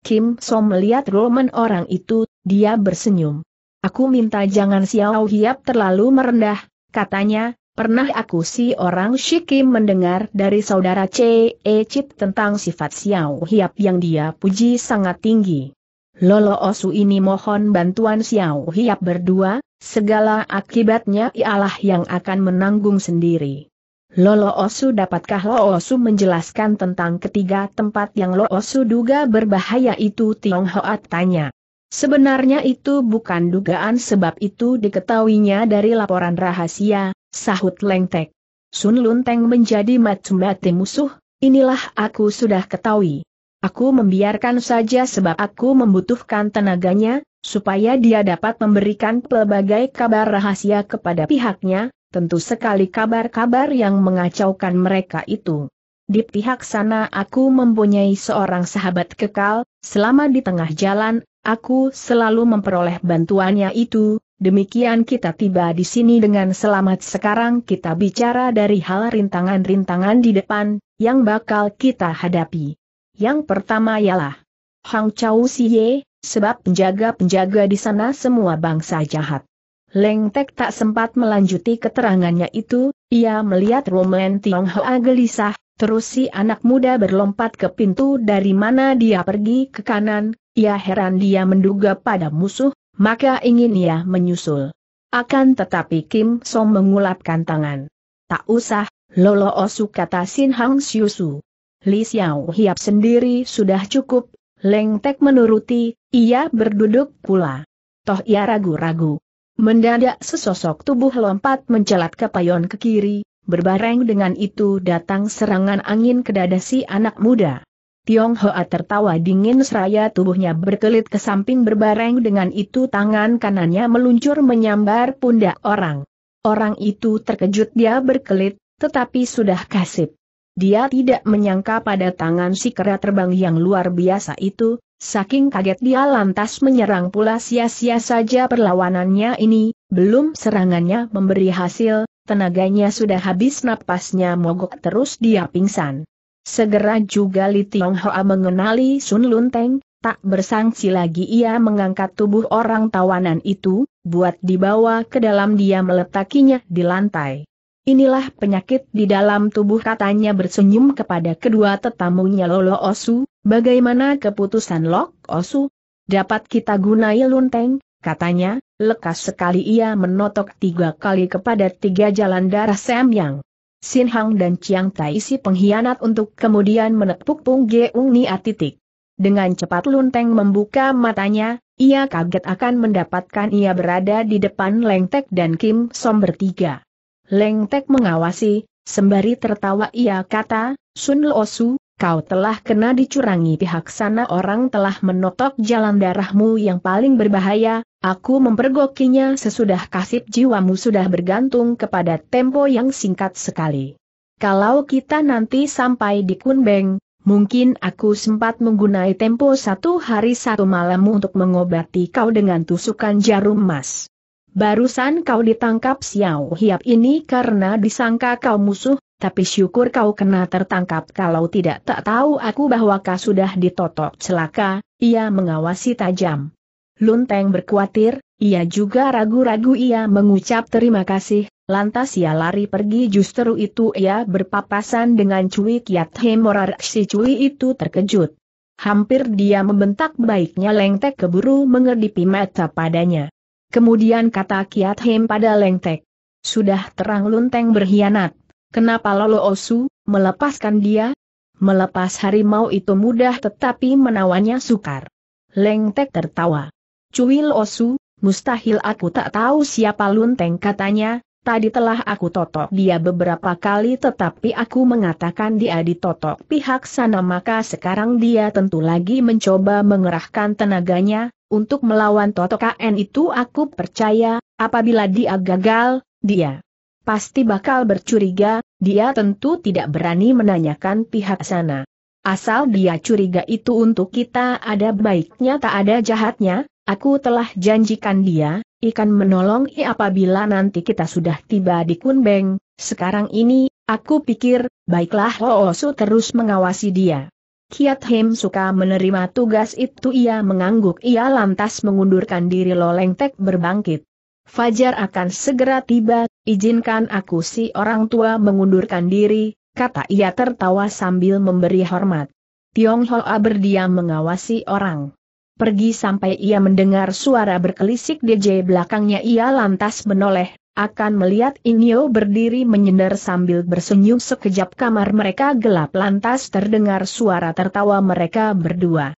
Kim Som melihat Roman orang itu, dia bersenyum. Aku minta jangan Xiao Hiap terlalu merendah, katanya, pernah aku si orang Shikim mendengar dari saudara C. E. Chit tentang sifat Xiao Hiap yang dia puji sangat tinggi. Lolo Osu ini mohon bantuan Xiao Hiap berdua, Segala akibatnya ialah yang akan menanggung sendiri. Lolo Osu dapatkah Lolo Osu menjelaskan tentang ketiga tempat yang Lolo Osu duga berbahaya itu Tionghoa tanya. Sebenarnya itu bukan dugaan sebab itu diketahuinya dari laporan rahasia, sahut Lengtek. Sun Lunteng menjadi mati-mati musuh, inilah aku sudah ketahui. Aku membiarkan saja sebab aku membutuhkan tenaganya, supaya dia dapat memberikan pelbagai kabar rahasia kepada pihaknya, tentu sekali kabar-kabar yang mengacaukan mereka itu. Di pihak sana aku mempunyai seorang sahabat kekal, selama di tengah jalan, aku selalu memperoleh bantuannya itu, demikian kita tiba di sini dengan selamat sekarang kita bicara dari hal rintangan-rintangan di depan, yang bakal kita hadapi. Yang pertama ialah Hang Chao Siye, sebab penjaga-penjaga di sana semua bangsa jahat. Lengtek tak sempat melanjuti keterangannya itu, ia melihat Roman Tionghoa gelisah, terus si anak muda berlompat ke pintu dari mana dia pergi ke kanan, ia heran dia menduga pada musuh, maka ingin ia menyusul. Akan tetapi Kim Song mengulapkan tangan. Tak usah, Lolo Osu kata Sin Hang Siusu. Li Xiao Hiap sendiri sudah cukup, Lengtek menuruti, ia berduduk pula. Toh ia ragu-ragu. Mendadak sesosok tubuh lompat mencelat ke payon ke kiri, berbareng dengan itu datang serangan angin ke dada si anak muda. Tiong Hoa tertawa dingin seraya tubuhnya berkelit ke samping berbareng dengan itu tangan kanannya meluncur menyambar pundak orang. Orang itu terkejut dia berkelit, tetapi sudah kasip. Dia tidak menyangka pada tangan si kera terbang yang luar biasa itu, saking kaget dia lantas menyerang pula sia-sia saja perlawanannya ini, belum serangannya memberi hasil, tenaganya sudah habis napasnya mogok terus dia pingsan. Segera juga Li Tiong Hoa mengenali Sun Lunteng, tak bersangsi lagi ia mengangkat tubuh orang tawanan itu, buat dibawa ke dalam dia meletakinya di lantai. Inilah penyakit di dalam tubuh katanya bersenyum kepada kedua tetamunya Lolo Osu, bagaimana keputusan Lok Osu? Dapat kita gunai lunteng, katanya, lekas sekali ia menotok tiga kali kepada tiga jalan darah Yang, Sin Hang dan Chiang Tai si pengkhianat untuk kemudian menepuk punggung Geung Nia titik. Dengan cepat Lunteng membuka matanya, ia kaget akan mendapatkan ia berada di depan Lengtek dan Kim Som bertiga. Lengtek mengawasi, sembari tertawa ia kata, Sun Losu, kau telah kena dicurangi pihak sana orang telah menotok jalan darahmu yang paling berbahaya, aku mempergokinya sesudah kasih jiwamu sudah bergantung kepada tempo yang singkat sekali. Kalau kita nanti sampai di Kunbeng, mungkin aku sempat menggunai tempo satu hari satu malammu untuk mengobati kau dengan tusukan jarum emas. Barusan kau ditangkap Xiao Hiap ini karena disangka kau musuh, tapi syukur kau kena tertangkap kalau tidak tak tahu aku bahwa kau sudah ditotok celaka, ia mengawasi tajam. Lunteng berkuatir, ia juga ragu-ragu ia mengucap terima kasih, lantas ia lari pergi justru itu ia berpapasan dengan Cui Kiat Hemorar si Cui itu terkejut. Hampir dia membentak baiknya lengtek keburu mengerdipi mata padanya. Kemudian kata Kiat Hem pada Lengtek. Sudah terang Lunteng berkhianat. Kenapa Lolo Osu, melepaskan dia? Melepas harimau itu mudah tetapi menawannya sukar. Lengtek tertawa. Cuil Osu, mustahil aku tak tahu siapa Lunteng katanya, Tadi telah aku totok dia beberapa kali tetapi aku mengatakan dia ditotok pihak sana maka sekarang dia tentu lagi mencoba mengerahkan tenaganya, untuk melawan Toto KN itu aku percaya, apabila dia gagal, dia pasti bakal bercuriga, dia tentu tidak berani menanyakan pihak sana. Asal dia curiga itu untuk kita ada baiknya tak ada jahatnya, aku telah janjikan dia, ikan menolong i apabila nanti kita sudah tiba di Kunbeng, sekarang ini, aku pikir, baiklah Hoosu terus mengawasi dia. Kiat Hem suka menerima tugas itu ia mengangguk ia lantas mengundurkan diri loleng tek berbangkit. Fajar akan segera tiba, izinkan aku si orang tua mengundurkan diri, kata ia tertawa sambil memberi hormat. Tiong Hoa berdiam mengawasi orang. Pergi sampai ia mendengar suara berkelisik DJ belakangnya ia lantas menoleh akan melihat Inyo berdiri menyender sambil bersenyum sekejap kamar mereka gelap lantas terdengar suara tertawa mereka berdua.